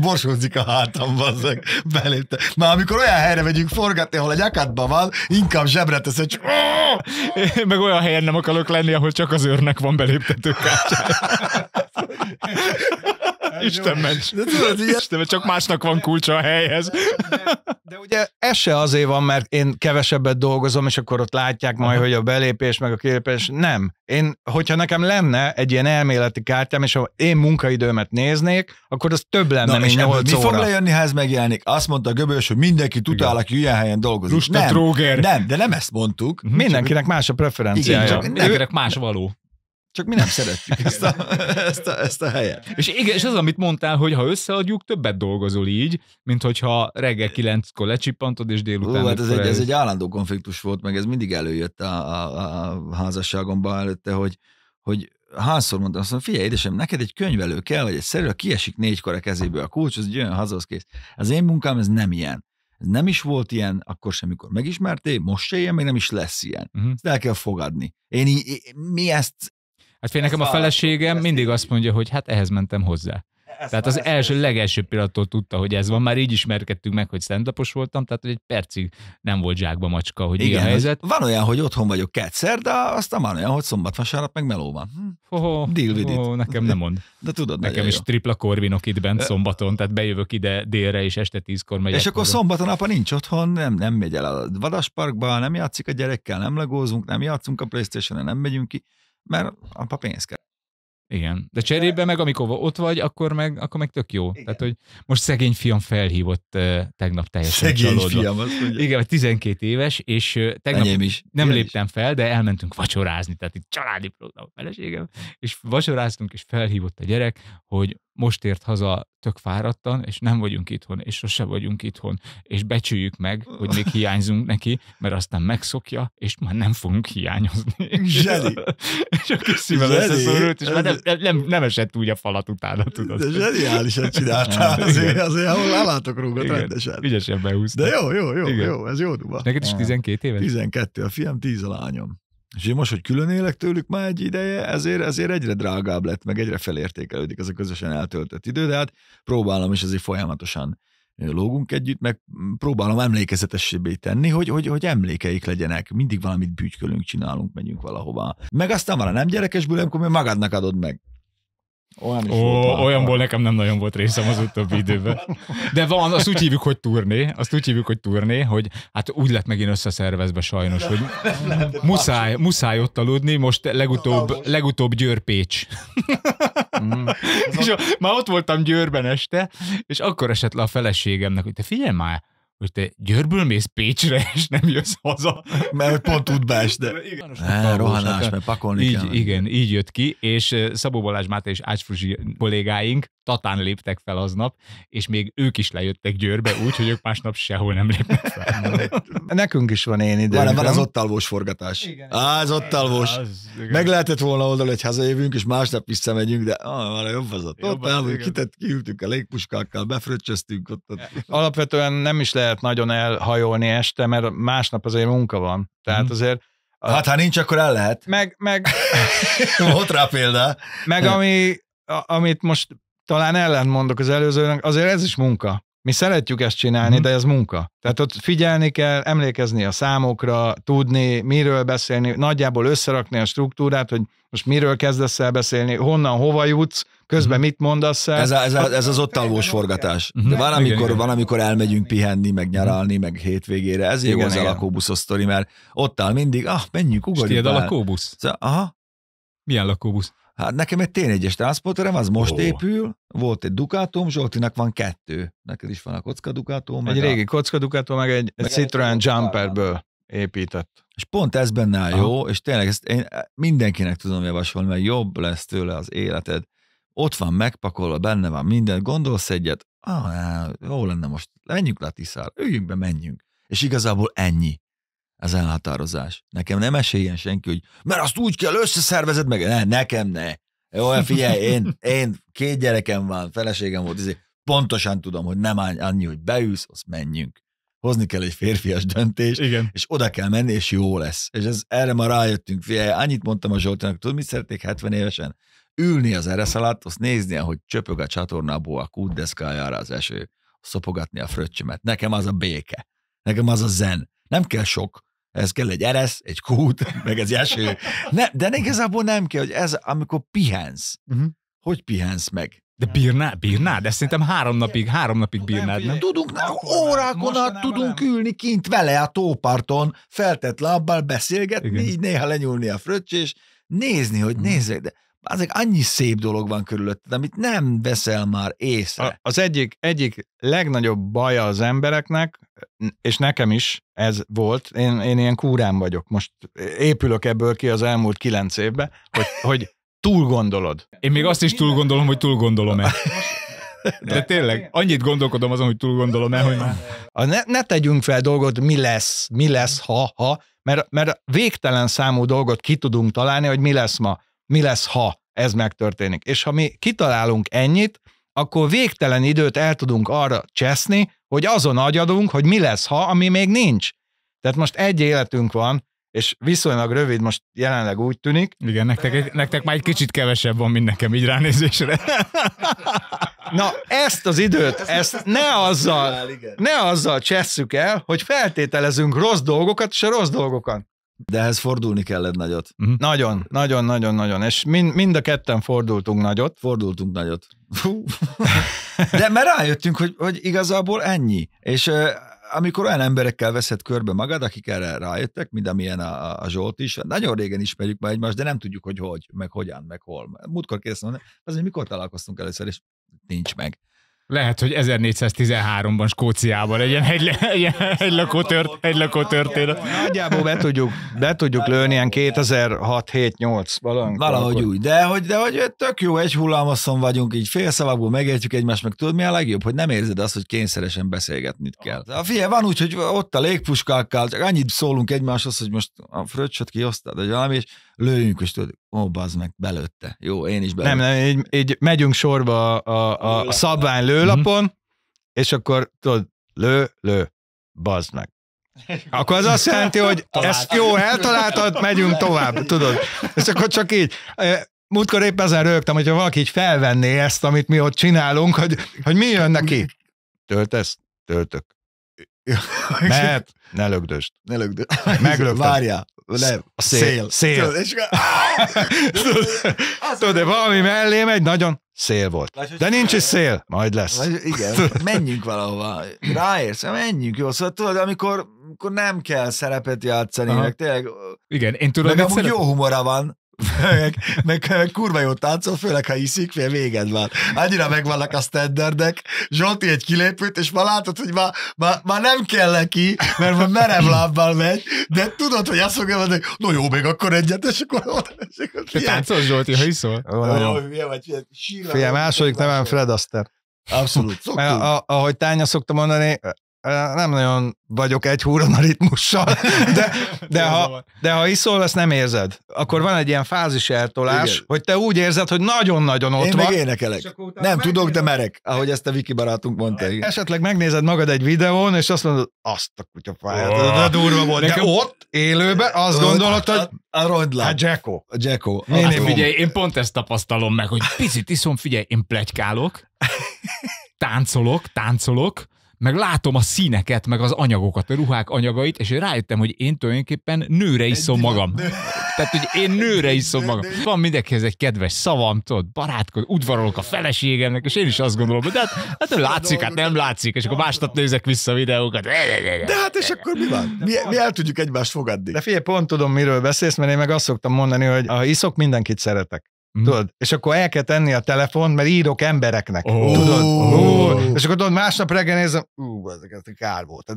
S1: Borsózik a hátam, bazzeg. Belépte. Már amikor olyan helyre megyünk forgatni,
S3: ahol egy
S2: akadban van, inkább zsebre tesz csak... Én meg olyan helyen nem akarok lenni, ahol csak az őrnek van beléptető kártyája. Isten ments. De tudod, ilyen... Isten, csak másnak van kulcsa a helyhez. De, de,
S1: de ugye ez se azért van, mert én kevesebbet dolgozom, és akkor ott látják majd, Aha. hogy a belépés, meg a kilépés. Nem. Én, hogyha nekem lenne egy ilyen elméleti kártyám, és ha én munkaidőmet néznék, akkor az több
S2: lenne, mint 8 mi óra. Mi fog
S3: lejönni, ha ez megjelenik? Azt mondta a göbös, hogy mindenki utál, aki ilyen helyen dolgozik.
S2: nem,
S1: nem, de nem ezt mondtuk. Mhm. Mindenkinek más a preferenciája. Igen, csak mindenkinek
S2: más való. Csak mi nem szeretjük ezt a, ezt a, ezt a helyet. És, igen, és az amit mondtál, hogy ha összeadjuk, többet dolgozol így, mint hogyha reggel kilenckor lecsippantod, és délután... Ó, hát ez egy, ez egy
S3: állandó konfliktus volt, meg ez mindig előjött a, a, a házasságomban előtte, hogy, hogy hányszor mondtam, azt mondom, figyelj, édesem, neked egy könyvelő kell, vagy egy szerű, kiesik négykor a kezéből a kulcs, az jön haza, az kész. Az én munkám ez nem ilyen. Ez nem is volt ilyen, akkor sem, amikor megismertél, most se ilyen, még nem is lesz ilyen. Uh-huh. Ezt el kell fogadni. Én, én, mi ezt
S2: Hát fél nekem a feleségem mindig azt mondja, hogy hát ehhez mentem hozzá. Ezt tehát az első, legelső pillanattól tudta, hogy ez van. Már így ismerkedtünk meg, hogy stand voltam, tehát hogy egy percig nem volt zsákba macska, hogy igen, ilyen helyzet.
S3: Van olyan, hogy otthon vagyok kétszer, de aztán van olyan, hogy szombat, vasárnap meg meló van. Hm. Oh, Deal with oh, it. nekem nem mond. De
S2: tudod, Nekem is jó. tripla korvinok itt bent szombaton, tehát bejövök ide délre, és este tízkor megyek. És akkor
S3: szombaton apa nincs otthon, nem, nem megy el a vadasparkba, nem játszik a gyerekkel, nem legózunk, nem játszunk a playstation nem megyünk ki Men
S2: a pappa engelska. Igen. De cserébe meg, amikor ott vagy, akkor meg, akkor meg tök jó. Igen. Tehát, hogy most szegény fiam felhívott tegnap teljesen Szegény csalódva. fiam, azt mondja. Igen, 12 éves, és tegnap is. nem Igen léptem is. fel, de elmentünk vacsorázni, tehát itt családi program feleségem, és vacsoráztunk, és felhívott a gyerek, hogy most ért haza tök fáradtan, és nem vagyunk itthon, és sose vagyunk itthon, és becsüljük meg, hogy még hiányzunk neki, mert aztán megszokja, és már nem fogunk hiányozni. Zseli! és a lesz a szorult, és már nem nem, nem esett úgy a falat utána, tudod. De zseniálisan csináltál, azért, azért ahol lelátok rúgat rendesen. Ügyesen behúztam. De jó, jó, jó, Igen. jó, ez jó duba. neked is 12 éves?
S3: 12, a fiam 10 a lányom. És én most, hogy külön élek tőlük már egy ideje, ezért, ezért egyre drágább lett, meg egyre felértékelődik ez a közösen eltöltött idő, de hát próbálom is azért folyamatosan lógunk együtt, meg próbálom emlékezetessébbé tenni, hogy, hogy, hogy emlékeik legyenek. Mindig valamit bütykölünk, csinálunk, megyünk valahova. Meg aztán van a nem gyerekes bűlem, akkor magadnak adod meg.
S2: Olyan is Ó, volt olyanból nekem nem nagyon volt részem az utóbbi időben. De van, azt úgy hívjuk, hogy turné, azt úgy hívjuk, hogy turné, hogy hát úgy lett megint összeszervezve sajnos, hogy muszáj, muszáj ott aludni, most legutóbb, legutóbb Győr Pécs. Mm. és már ott voltam Győrben este, és akkor esett le a feleségemnek, hogy te figyelj már, hogy te Győrből mész Pécsre, és nem jössz haza.
S3: Mert pont útbás, de... Igen, ne, rohanás, mert pakolni így, kell.
S2: Igen, így jött ki, és Szabó Balázs Máté és Fruzsi kollégáink tatán léptek fel aznap, és még ők is lejöttek Győrbe, úgy, hogy ők másnap sehol nem léptek fel. Hát,
S3: nekünk is van én ide. Van, van az ott alvós forgatás. Igen,
S2: Á, az ott alvós. Meg lehetett volna
S3: oldal, hogy hazajövünk, és másnap visszamegyünk, de ah, már jobb az ott. Jobb ott el, kitett, kiültünk a légpuskákkal, befröccsöztünk ott, ott.
S1: Alapvetően nem is lehet nagyon elhajolni este, mert másnap azért munka van. Tehát hmm. azért Hát, ha nincs, akkor el lehet. Meg, meg... Volt rá példa. Meg ami, a, amit most talán ellentmondok az előzőnek, azért ez is munka. Mi szeretjük ezt csinálni, mm-hmm. de ez munka. Tehát ott figyelni kell, emlékezni a számokra, tudni, miről beszélni, nagyjából összerakni a struktúrát, hogy most miről kezdesz el beszélni, honnan, hova jutsz, közben mhm. mit mondasz el. Ez, a, ez, a, ez az ott alvós forgatás. Mhm.
S2: De van amikor, van
S3: valamikor elmegyünk pihenni, meg mhm. nyaralni, meg hétvégére. Ez jó az a lakóbuszos mert ott áll mindig, ah, menjünk, ugorjunk. Ti a lakóbusz? Szóval, aha. Milyen lakóbusz? Hát nekem egy T4-es transporterem, az most oh. épül, volt egy Ducatom, Zsoltinak van kettő. Neked is van a kocka Ducatom. Egy régi
S1: a... kocka Ducatom, meg egy, egy Citroen Jumperből épített.
S3: És pont ez benne áll jó,
S1: és tényleg ezt én e, mindenkinek tudom javasolni,
S3: mert jobb lesz tőle az életed. Ott van megpakolva, benne van minden, gondolsz egyet, ah, jó lenne most, menjünk le a Tiszára, üljünk be, menjünk. És igazából ennyi ez elhatározás. Nekem nem esélyen senki, hogy mert azt úgy kell összeszervezed meg, ne, nekem ne. Jó, hát figyelj, én, én két gyerekem van, feleségem volt, izé, pontosan tudom, hogy nem annyi, hogy beülsz, azt menjünk. Hozni kell egy férfias döntést, Igen. és oda kell menni, és jó lesz. És ez, erre ma rájöttünk, figyelj, annyit mondtam a Zsoltának, tudod, mit szerették 70 évesen? Ülni az eresz alatt, azt nézni, ahogy csöpög a csatornából a kútdeszkájára az eső, szopogatni a fröccsömet. Nekem az a béke, nekem az a zen. Nem kell sok, ez kell egy eresz, egy kút, meg egy eső. Ne, de igazából nem kell, hogy
S2: ez, amikor pihensz, uh-huh. hogy pihensz meg? De bírná, bírnád? De szerintem három napig, három napig bírnád, nem?
S3: Tudunk, nem, órákon át tudunk nem. ülni kint vele a tóparton, feltett lábbal beszélgetni, Igen. így néha lenyúlni a fröccs, és nézni, hogy mhm.
S1: nézzék, de Azért annyi szép dolog van körülötted, amit nem veszel már észre. A, az egyik, egyik legnagyobb baja az embereknek, és nekem is ez volt, én, én ilyen kúrán vagyok, most épülök ebből ki az elmúlt kilenc évbe, hogy, hogy
S2: túl gondolod. Én még azt is túl gondolom, hogy túl gondolom-e. De tényleg, annyit gondolkodom azon, hogy túl gondolom el, hogy Ne, ne tegyünk fel dolgot, mi lesz, mi
S1: lesz, ha, ha, mert, mert végtelen számú dolgot ki tudunk találni, hogy mi lesz ma mi lesz, ha ez megtörténik. És ha mi kitalálunk ennyit, akkor végtelen időt el tudunk arra cseszni, hogy azon agyadunk, hogy mi lesz, ha, ami még nincs. Tehát most egy életünk van, és viszonylag rövid most jelenleg úgy tűnik. Igen, nektek, nektek már egy kicsit kevesebb van, mint nekem így ránézésre. Na, ezt az időt, ezt ne azzal, ne azzal csesszük el, hogy feltételezünk rossz dolgokat, és a rossz dolgokat de ehhez fordulni kellett nagyot. Uh-huh. Nagyon, nagyon, nagyon, nagyon. És mind, mind a ketten fordultunk nagyot. Fordultunk nagyot. De mert
S3: rájöttünk, hogy, hogy igazából ennyi. És amikor olyan emberekkel veszed körbe magad, akik erre rájöttek, mint amilyen a, a Zsolt is, nagyon régen ismerjük már egymást, de nem tudjuk, hogy hogy, meg hogyan, meg hol. Múltkor kérdeztem, azért mikor találkoztunk először, és nincs meg.
S2: Lehet, hogy 1413-ban Skóciában egy ilyen egy, hegylakó, tört, Nagyjából be tudjuk, be tudjuk lőni ilyen 2006 7 8 valamikor. Valahogy
S3: úgy, de hogy, de hogy tök jó, egy hullámoszon vagyunk, így fél szavakból megértjük egymást, meg tudod mi a legjobb, hogy nem érzed azt, hogy kényszeresen beszélgetni kell. A fie van úgy, hogy ott a légpuskákkal, csak annyit szólunk egymáshoz, hogy most a fröccsöt kiosztad, vagy valami, és lőjünk, és tudod, ó, bazd meg,
S1: belőtte. Jó, én is belőttem. Nem, nem, így, így megyünk sorba a, a, a szabvány lőlapon, mm-hmm. és akkor tudod, lő, lő, bazd meg. Akkor az azt jelenti, hogy ez jó, eltaláltad, megyünk tovább, tudod. És akkor csak így, eh, múltkor épp ezen rögtem, hogyha valaki így felvenné ezt, amit mi ott csinálunk, hogy, hogy mi jön neki. Töltesz? Töltök. Mert ne lögdöst. Ne lögdöst. Meglögdöst. Várjál le, a szél. szél. szél. Tudod, Tudod, de valami mellé megy, nagyon szél volt. De nincs is szél, majd lesz. igen,
S3: menjünk valahova. Ráérsz, menjünk, jó, szóval tudod, amikor, amikor nem kell szerepet játszani, Aha. meg tényleg. Igen, én tudom. hogy szerep... jó humora van, meg, meg kurva jó táncol, főleg ha iszik, fél véged van. Annyira megvannak a standardek. Zsolti egy kilépőt, és már látod, hogy már, már, már nem kell neki, mert már merev lábbal megy, de
S2: tudod, hogy azt fogja mondani, no jó, még akkor egyet, és akkor oda. Te táncol, Zsolti, ha iszol?
S1: Fél, második nevem Fred Aster. Abszolút, a, ahogy Tánya szokta mondani, nem nagyon vagyok egy húron a ritmussal, de, de, ha, de ha iszol, ezt nem érzed. Akkor van egy ilyen fázis eltolás, Igen. hogy te úgy érzed, hogy nagyon-nagyon ott Én van. Én énekelek. Nem megnézed. tudok, de merek, ahogy ezt a Viki barátunk mondta. Igen. Esetleg megnézed magad egy videón, és azt mondod, azt a kutyafáját, oh. de durva volt. De ott, élőben, azt gondolod, hogy a rodla. A Jacko. A Jacko. Én, én, figyelj,
S2: én pont ezt tapasztalom meg, hogy picit iszom, figyelj, én plegykálok, táncolok, táncolok, meg látom a színeket, meg az anyagokat, a ruhák anyagait, és én rájöttem, hogy én tulajdonképpen nőre iszom magam. Tehát, hogy én nőre iszom magam. Van mindenkihez egy kedves szavam, tudod, barátkod, udvarolok a feleségemnek, és én is azt gondolom, hogy hát, hát nem látszik, hát nem látszik, és akkor másnap nézek vissza videókat. De hát
S1: és akkor mi van? Mi, mi el tudjuk egymást fogadni. De figyelj, pont tudom, miről beszélsz, mert én meg azt szoktam mondani, hogy ha iszok, mindenkit szeretek. Mm. Tudod? És akkor el kell tenni a telefon, mert írok embereknek. Oh. Tudod? Oh. És akkor tudod, másnap reggel nézem, ú, ezeket kár volt.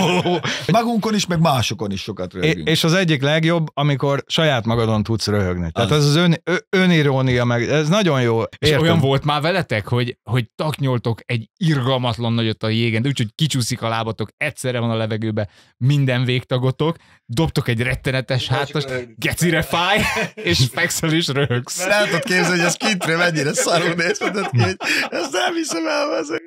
S1: Magunkon is, meg
S2: másokon is sokat röhögünk.
S1: É, és az egyik legjobb, amikor saját magadon tudsz röhögni. Tehát az az ön, ö, önirónia, meg ez nagyon jó. Értem.
S2: És olyan volt már veletek, hogy, hogy taknyoltok egy irgalmatlan nagyot a jégen, úgyhogy kicsúszik a lábatok, egyszerre van a levegőbe minden végtagotok, dobtok egy rettenetes hátast, gecire fáj, és fekszel is röhögsz. Mert Nem tudod képzelni, hogy ez kintre mennyire szarul nézhetett ki, hogy ezt nem hiszem el, ezek.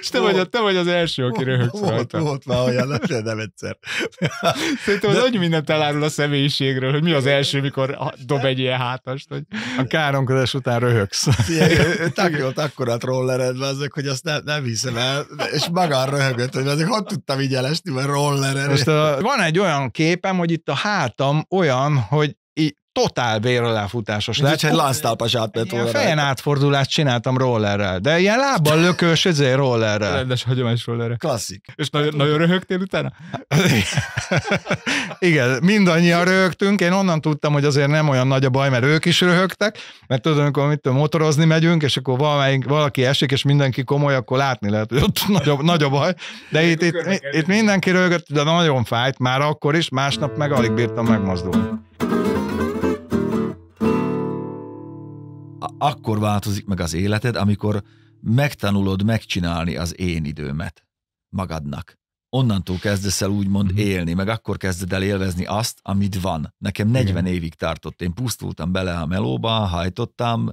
S2: És te, vagy, te vagy az első, aki röhögsz volt, rajta. Volt már
S3: olyan, nem, nem egyszer.
S2: Szerintem az de... annyi mindent elárul a személyiségről, hogy mi az első, mikor dob egy ilyen hátast. Hogy... A káromkodás után röhögsz.
S3: Takolt akkora trollered, azok, hogy azt nem, nem hiszem el, és magán röhögött, hogy azok, hogy tudtam így elesni, mert rollered. Most a, van
S1: egy olyan képem, hogy itt a hátam olyan, hogy totál bér lett. Úgyhogy lánctálpas átment volna. Fejen átfordulást csináltam rollerrel, de ilyen lábbal lökős, ezért rollerrel. Rendes
S2: hagyományos rollerrel. Klasszik. És nagyon, nagyon röhögtél utána?
S1: Igen, mindannyian röhögtünk, én onnan tudtam, hogy azért nem olyan nagy a baj, mert ők is röhögtek, mert tudod, amikor mit tudom, motorozni megyünk, és akkor valamelyik, valaki esik, és mindenki komoly, akkor látni lehet, hogy ott nagy a, nagy a baj. De itt, itt, itt, mindenki röhögött, de nagyon fájt, már akkor is, másnap meg alig bírtam megmozdulni.
S3: akkor változik meg az életed, amikor megtanulod megcsinálni az én időmet magadnak. Onnantól kezdesz el úgymond uh-huh. élni, meg akkor kezded el élvezni azt, amit van. Nekem 40 Igen. évig tartott, én pusztultam bele a melóba, hajtottam,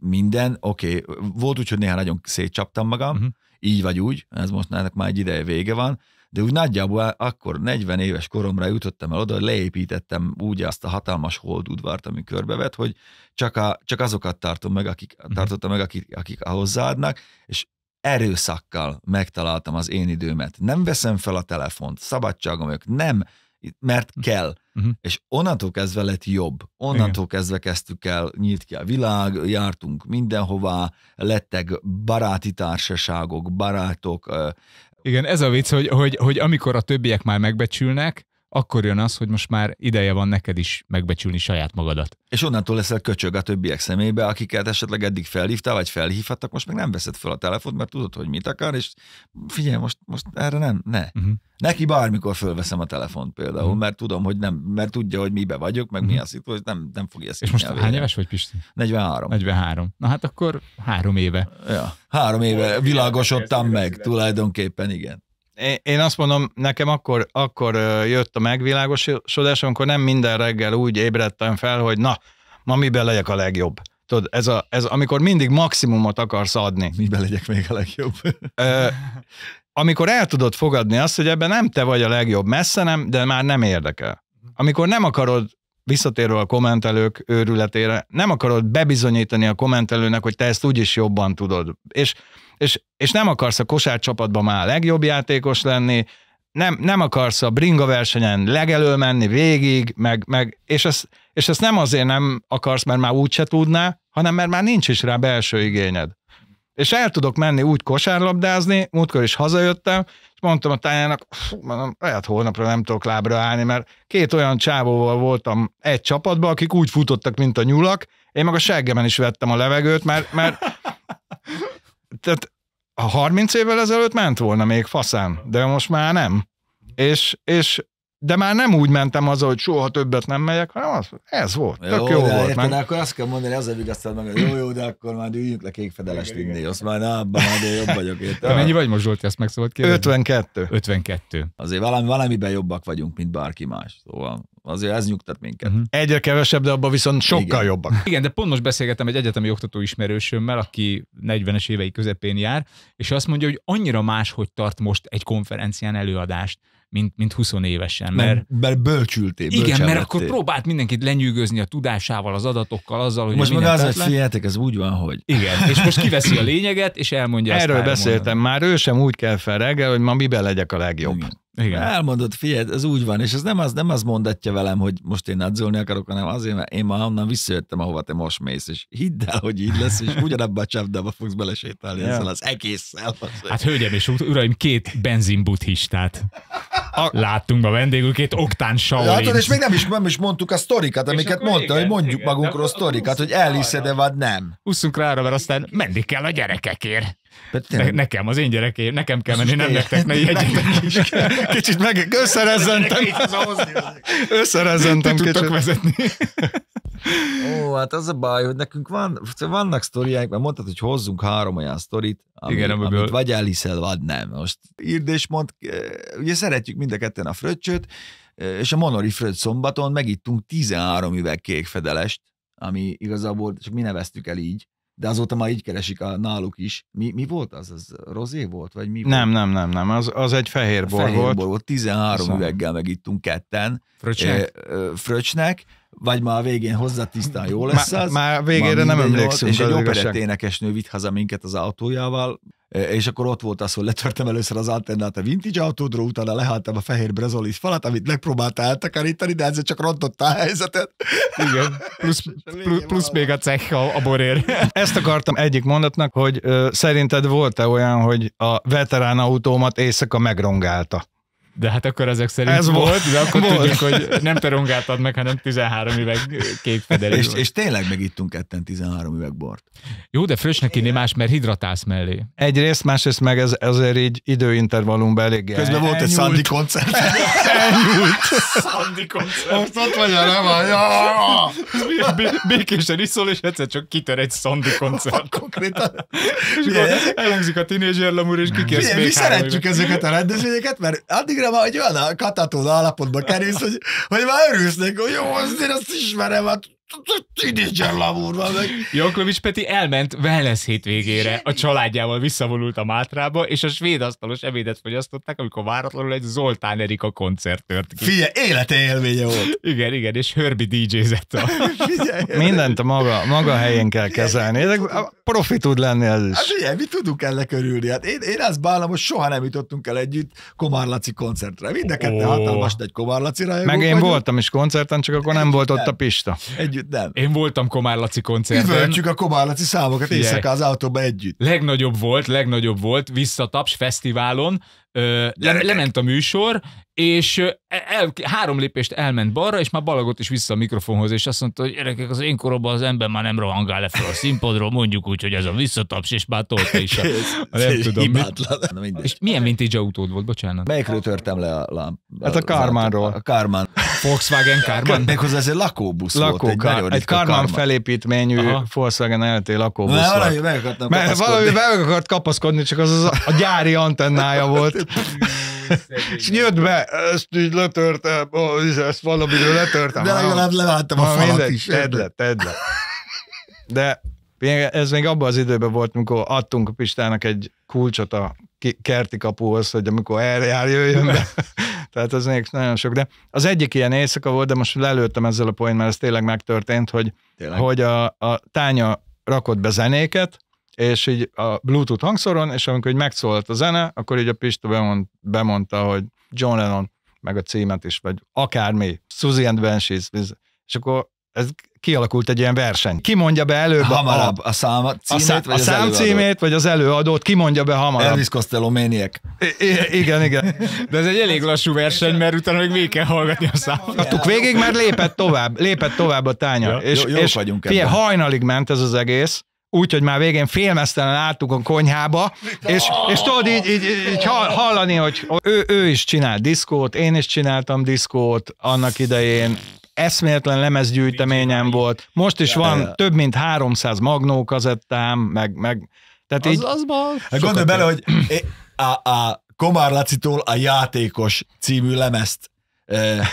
S3: minden, oké, okay. volt úgy, hogy néha nagyon szétcsaptam magam, uh-huh. így vagy úgy, ez most ennek már egy ideje vége van, de úgy nagyjából akkor 40 éves koromra jutottam el oda, leépítettem úgy azt a hatalmas holdudvart, ami körbevet, hogy csak, a, csak azokat tartom meg, akik, uh-huh. tartottam meg, akik, akik hozzáadnak, és erőszakkal megtaláltam az én időmet. Nem veszem fel a telefont, szabadságom vagyok, nem mert hm. kell. Uh-huh. És onnantól kezdve lett jobb. Onnantól Igen. kezdve kezdtük el, nyílt ki a világ, jártunk mindenhová, lettek baráti társaságok,
S2: barátok. Igen, ez a vicc, hogy, hogy, hogy amikor a többiek már megbecsülnek, akkor jön az, hogy most már ideje van neked is megbecsülni saját magadat.
S3: És onnantól leszel köcsög a többiek szemébe, akiket esetleg eddig felhívtál, vagy felhívhattak, most meg nem veszed fel a telefont, mert tudod, hogy mit akar, és figyelj, most, most erre nem, ne. Uh-huh. Neki bármikor fölveszem a telefont például, uh-huh. mert tudom, hogy nem, mert tudja, hogy mibe vagyok, meg uh-huh. mi mhm. a szituáció, nem, nem fogja ezt És most hány éves
S2: vagy, Pisti? 43. 43. Na hát akkor három éve. Ja,
S1: három éve világosodtam meg, tulajdonképpen igen én azt mondom, nekem akkor, akkor jött a megvilágosodás, amikor nem minden reggel úgy ébredtem fel, hogy na, ma miben legyek a legjobb. Tudod, ez, a, ez amikor mindig maximumot akarsz adni. Miben legyek még a legjobb? Ö, amikor el tudod fogadni azt, hogy ebben nem te vagy a legjobb, messze nem, de már nem érdekel. Amikor nem akarod visszatérve a kommentelők őrületére, nem akarod bebizonyítani a kommentelőnek, hogy te ezt úgyis jobban tudod. És, és, és nem akarsz a kosárcsapatban már a legjobb játékos lenni, nem, nem akarsz a bringa versenyen legelő menni végig, meg, meg, és, ezt, és ezt nem azért nem akarsz, mert már úgyse tudná, hanem mert már nincs is rá belső igényed. És el tudok menni úgy kosárlabdázni, múltkor is hazajöttem, és mondtam a tájának, mondom, lehet holnapra nem tudok lábra állni, mert két olyan csávóval voltam egy csapatban, akik úgy futottak, mint a nyulak, én meg a seggemen is vettem a levegőt, mert, mert tehát 30 évvel ezelőtt ment volna még faszán, de most már nem. És, és de már nem úgy mentem az, hogy soha többet nem megyek, hanem az, ez volt, jó, tök jó, de volt. Érted, akkor
S3: azt kell mondani, ezzel vigasztad meg, hogy jó, jó, de akkor már üljünk le kékfedelest inni, azt már na, abban már de jobb vagyok. Érted?
S2: De mennyi vagy most Zsolti, ezt meg szabad kérdezni? 52. 52.
S3: Azért valami, valamiben jobbak vagyunk, mint bárki más, szóval azért ez nyugtat minket. Uh-huh.
S1: Egyre kevesebb, de abban viszont sokkal Igen. jobbak.
S2: Igen, de pont most beszélgettem egy egyetemi oktató ismerősömmel, aki 40-es évei közepén jár, és azt mondja, hogy annyira más, hogy tart most egy konferencián előadást, mint, mint 20 évesen. Mert, mert bölcsültél. Igen, mert akkor próbált mindenkit lenyűgözni a tudásával, az adatokkal, azzal, hogy. Most meg az, hogy
S3: figyeljetek,
S1: ez úgy van, hogy.
S2: Igen, és most kiveszi a lényeget, és elmondja. Erről
S3: beszéltem
S1: mondani. már, ő sem úgy kell fel reggel, hogy ma miben legyek a legjobb. Igen.
S3: Igen. Elmondod, figyelj, ez úgy van, és ez nem az, nem az mondatja velem, hogy most én nadzolni akarok, hanem azért, mert én már onnan visszajöttem, ahova te
S2: most mész, és
S3: hidd el, hogy így lesz, és ugyanabba a csapdába fogsz belesétálni ja. ezzel az egésszel.
S2: Az hát hölgyem és uraim, két benzinbuddhistát a... láttunk a vendégül, két oktán saolint. Látod, és még
S3: nem is, nem is mondtuk a sztorikat, amiket mondta, igen, hogy mondjuk
S2: igen, magunkról sztorikat, hogy elhiszed-e, vagy nem. Úszunk rá arra, mert aztán menni kell a gyerekekért. Ne, nekem, az én gyerekém, nekem kell menni, nem nektek, ne ijedjetek. Kicsit meg összerezzentem. Összerezzentem kicsit. vezetni.
S3: Ó, hát az a baj, hogy nekünk van, szóval vannak sztoriák, mert mondtad, hogy hozzunk három olyan sztorit, ami, Igen, amit amit vagy elhiszel, vagy nem. Most írd és mond, eh, ugye szeretjük mind a ketten a fröccsöt, eh, és a Monori Fröccs szombaton megittunk 13 üveg kékfedelest, ami igazából, csak mi neveztük el így, de azóta már így keresik a, náluk is. Mi, mi volt az? Az rozé volt? Vagy mi nem, volt?
S1: nem, nem, nem, az, az egy fehér bor fehér volt. Bor volt. 13 Aztán. üveggel megittunk
S3: ketten. Fröcsnek? E, eh, e, eh, fröcsnek vagy már a végén hozzá tisztán jó lesz az.
S1: Már végére már nem emlékszünk. És egy operett
S3: énekesnő vitt haza minket az autójával, e, és akkor ott volt az, hogy letörtem először az alternát a vintage autódról, utána leháltam a fehér brezolis falat, amit
S2: megpróbálta eltakarítani, de ezzel csak rontotta a helyzetet. Igen, plusz, plusz, plusz még a cech a, a borér.
S1: Ezt akartam egyik mondatnak, hogy ö, szerinted volt-e olyan, hogy a veterán autómat éjszaka megrongálta? De hát akkor ezek szerint Ez volt, volt de akkor volt. tudjuk, hogy
S2: nem perongát ad meg, hanem 13 üveg kék fedelű. És, és tényleg megittunk etten 13 üveg bort. Jó, de frösnek inni más, mert hidratálsz mellé.
S1: Egyrészt, másrészt meg ez, ezért így időintervallumban elég. Közben volt egy Szandi koncert.
S2: Elnyúlt. Szandi koncert. ott vagy a nem Békésen iszol, és egyszer csak kitör egy Szandi koncert. Konkrétan. És akkor elhangzik a tínézser lamúr, és kikérsz Mi szeretjük ezeket
S3: a rendezvényeket, mert addig végre már egy olyan katatón állapotba kerülsz, hogy, hogy már örülsz hogy jó, azért azt ismerem, hát Tínédzser
S2: lavúrva meg. Joklovics Peti elment wellness hétvégére, a családjával visszavonult a Mátrába, és a svéd asztalos ebédet fogyasztották, amikor váratlanul egy Zoltán Erika koncert tört ki. Figyelj, élete élménye volt. Igen, igen, és Hörbi DJ-zett a... Mindent a maga,
S1: maga helyén kell kezelni. De profi tud lenni ez is. Hát
S3: figyelj, mi tudunk ennek örülni. Hát én, én azt bánom, hogy soha nem jutottunk el együtt Komárlaci koncertre. Mind a ketten oh. hatalmas egy Komár
S2: Meg én vagyok. voltam
S1: is koncerten, csak akkor nem, együtt, volt ott a Pista.
S2: Együtt együtt, nem? Én voltam Komár Laci
S1: koncerten. Üvöltjük
S2: a Komár Laci számokat éjszaka
S1: az autóba együtt.
S2: Legnagyobb volt, legnagyobb volt, visszataps fesztiválon, le, lement a műsor, és e, el, három lépést elment balra, és már balagott is vissza a mikrofonhoz, és azt mondta, hogy gyerekek, az én koromban az ember már nem rohangál le fel a színpadról, mondjuk úgy, hogy ez a visszataps, és már tolta is. A, a nem tudom, mi. És milyen vintage autód volt, bocsánat? Melyikről törtem le a lámp? Hát a Kármánról.
S1: A Kármán. Volkswagen Kármán? Meghozzá ez egy lakóbusz Lakó, volt. Egy, kár, hát egy Kármán felépítményű Aha. Volkswagen LT lakóbusz Na, volt. Valami meg akart kapaszkodni, csak az, az a gyári antennája volt és jött be, ezt így letörtem, ezt valamiről letörtem. De legalább leváltam a falat is. Tedd le, tedd le. De ez még abban az időben volt, amikor adtunk a Pistának egy kulcsot a kerti kapuhoz, hogy amikor eljár, jöjjön be. Tehát az még nagyon sok. De az egyik ilyen éjszaka volt, de most lelőttem ezzel a point, mert ez tényleg megtörtént, hogy, tényleg? hogy a, a tánya rakott be zenéket, és így a Bluetooth hangszoron, és amikor így megszólalt a zene, akkor így a Pista bemond, bemondta, hogy John Lennon, meg a címet is, vagy akármi, Suzy and Benchies, és akkor ez kialakult egy ilyen verseny. Ki mondja be előbb hamarabb a, a szám címét, a szám, vagy, a szám címét, vagy az előadót, ki mondja be hamarabb. Elvis
S2: Costello Maniac. I- igen, igen. De ez egy elég lassú verseny, mert utána még végig kell hallgatni a számot. Hattuk végig, mert lépett
S1: tovább, lépett tovább a tánya. Ja, és, jó, és vagyunk fie, hajnalig ment ez az egész, úgy, hogy már végén félmeztelen álltuk a konyhába, és, és tudod így, így, így hallani, hogy ő, ő is csinált diszkót, én is csináltam diszkót annak idején, eszméletlen lemezgyűjteményem volt, most is van több mint 300 magnó kazettám, meg, meg tehát így...
S2: Az, az hát Gondolj bele, hogy
S1: a, a Komár Lacitól a játékos című lemezt eh,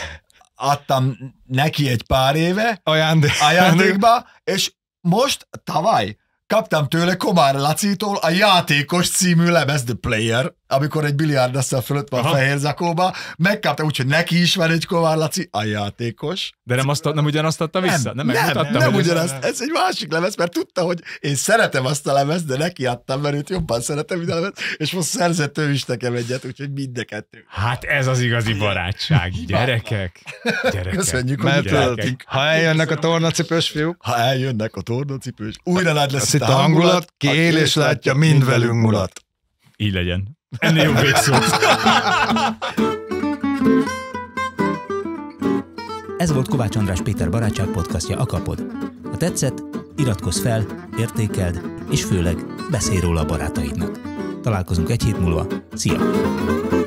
S3: adtam neki egy pár éve Ajándé- ajándékba, és most, tavaly, Kaptam tőle Komár Lacitól a játékos című lemez The Player, amikor egy biliárd fölött van a fehér zakóba, megkapta úgy, hogy neki is van egy Kovár Laci, a játékos.
S2: De nem, azt, nem ugyanazt adta vissza? Nem, nem, nem, nem ugyanazt. Ez,
S3: ez egy másik lemez, mert tudta, hogy én szeretem azt a lemezt, de neki adtam, mert őt jobban szeretem, mint a lemez, és most szerzett ő is nekem egyet, úgyhogy mind a kettő.
S2: Hát ez az igazi barátság. Gyerekek. gyerekek. Köszönjük, mert gyerekek. Ha
S3: eljönnek a tornacipős fiúk. Ha eljönnek a tornacipős, újra nagy lesz itt a hangulat, hangulat kiél és látja, mind velünk mulat.
S2: Így legyen.
S3: Ennél jobb végszó.
S2: Ez volt Kovács András Péter Barátság podcastja Akapod. Ha tetszett, iratkozz fel, értékeld, és főleg beszélj róla a barátaidnak. Találkozunk egy hét múlva. Szia!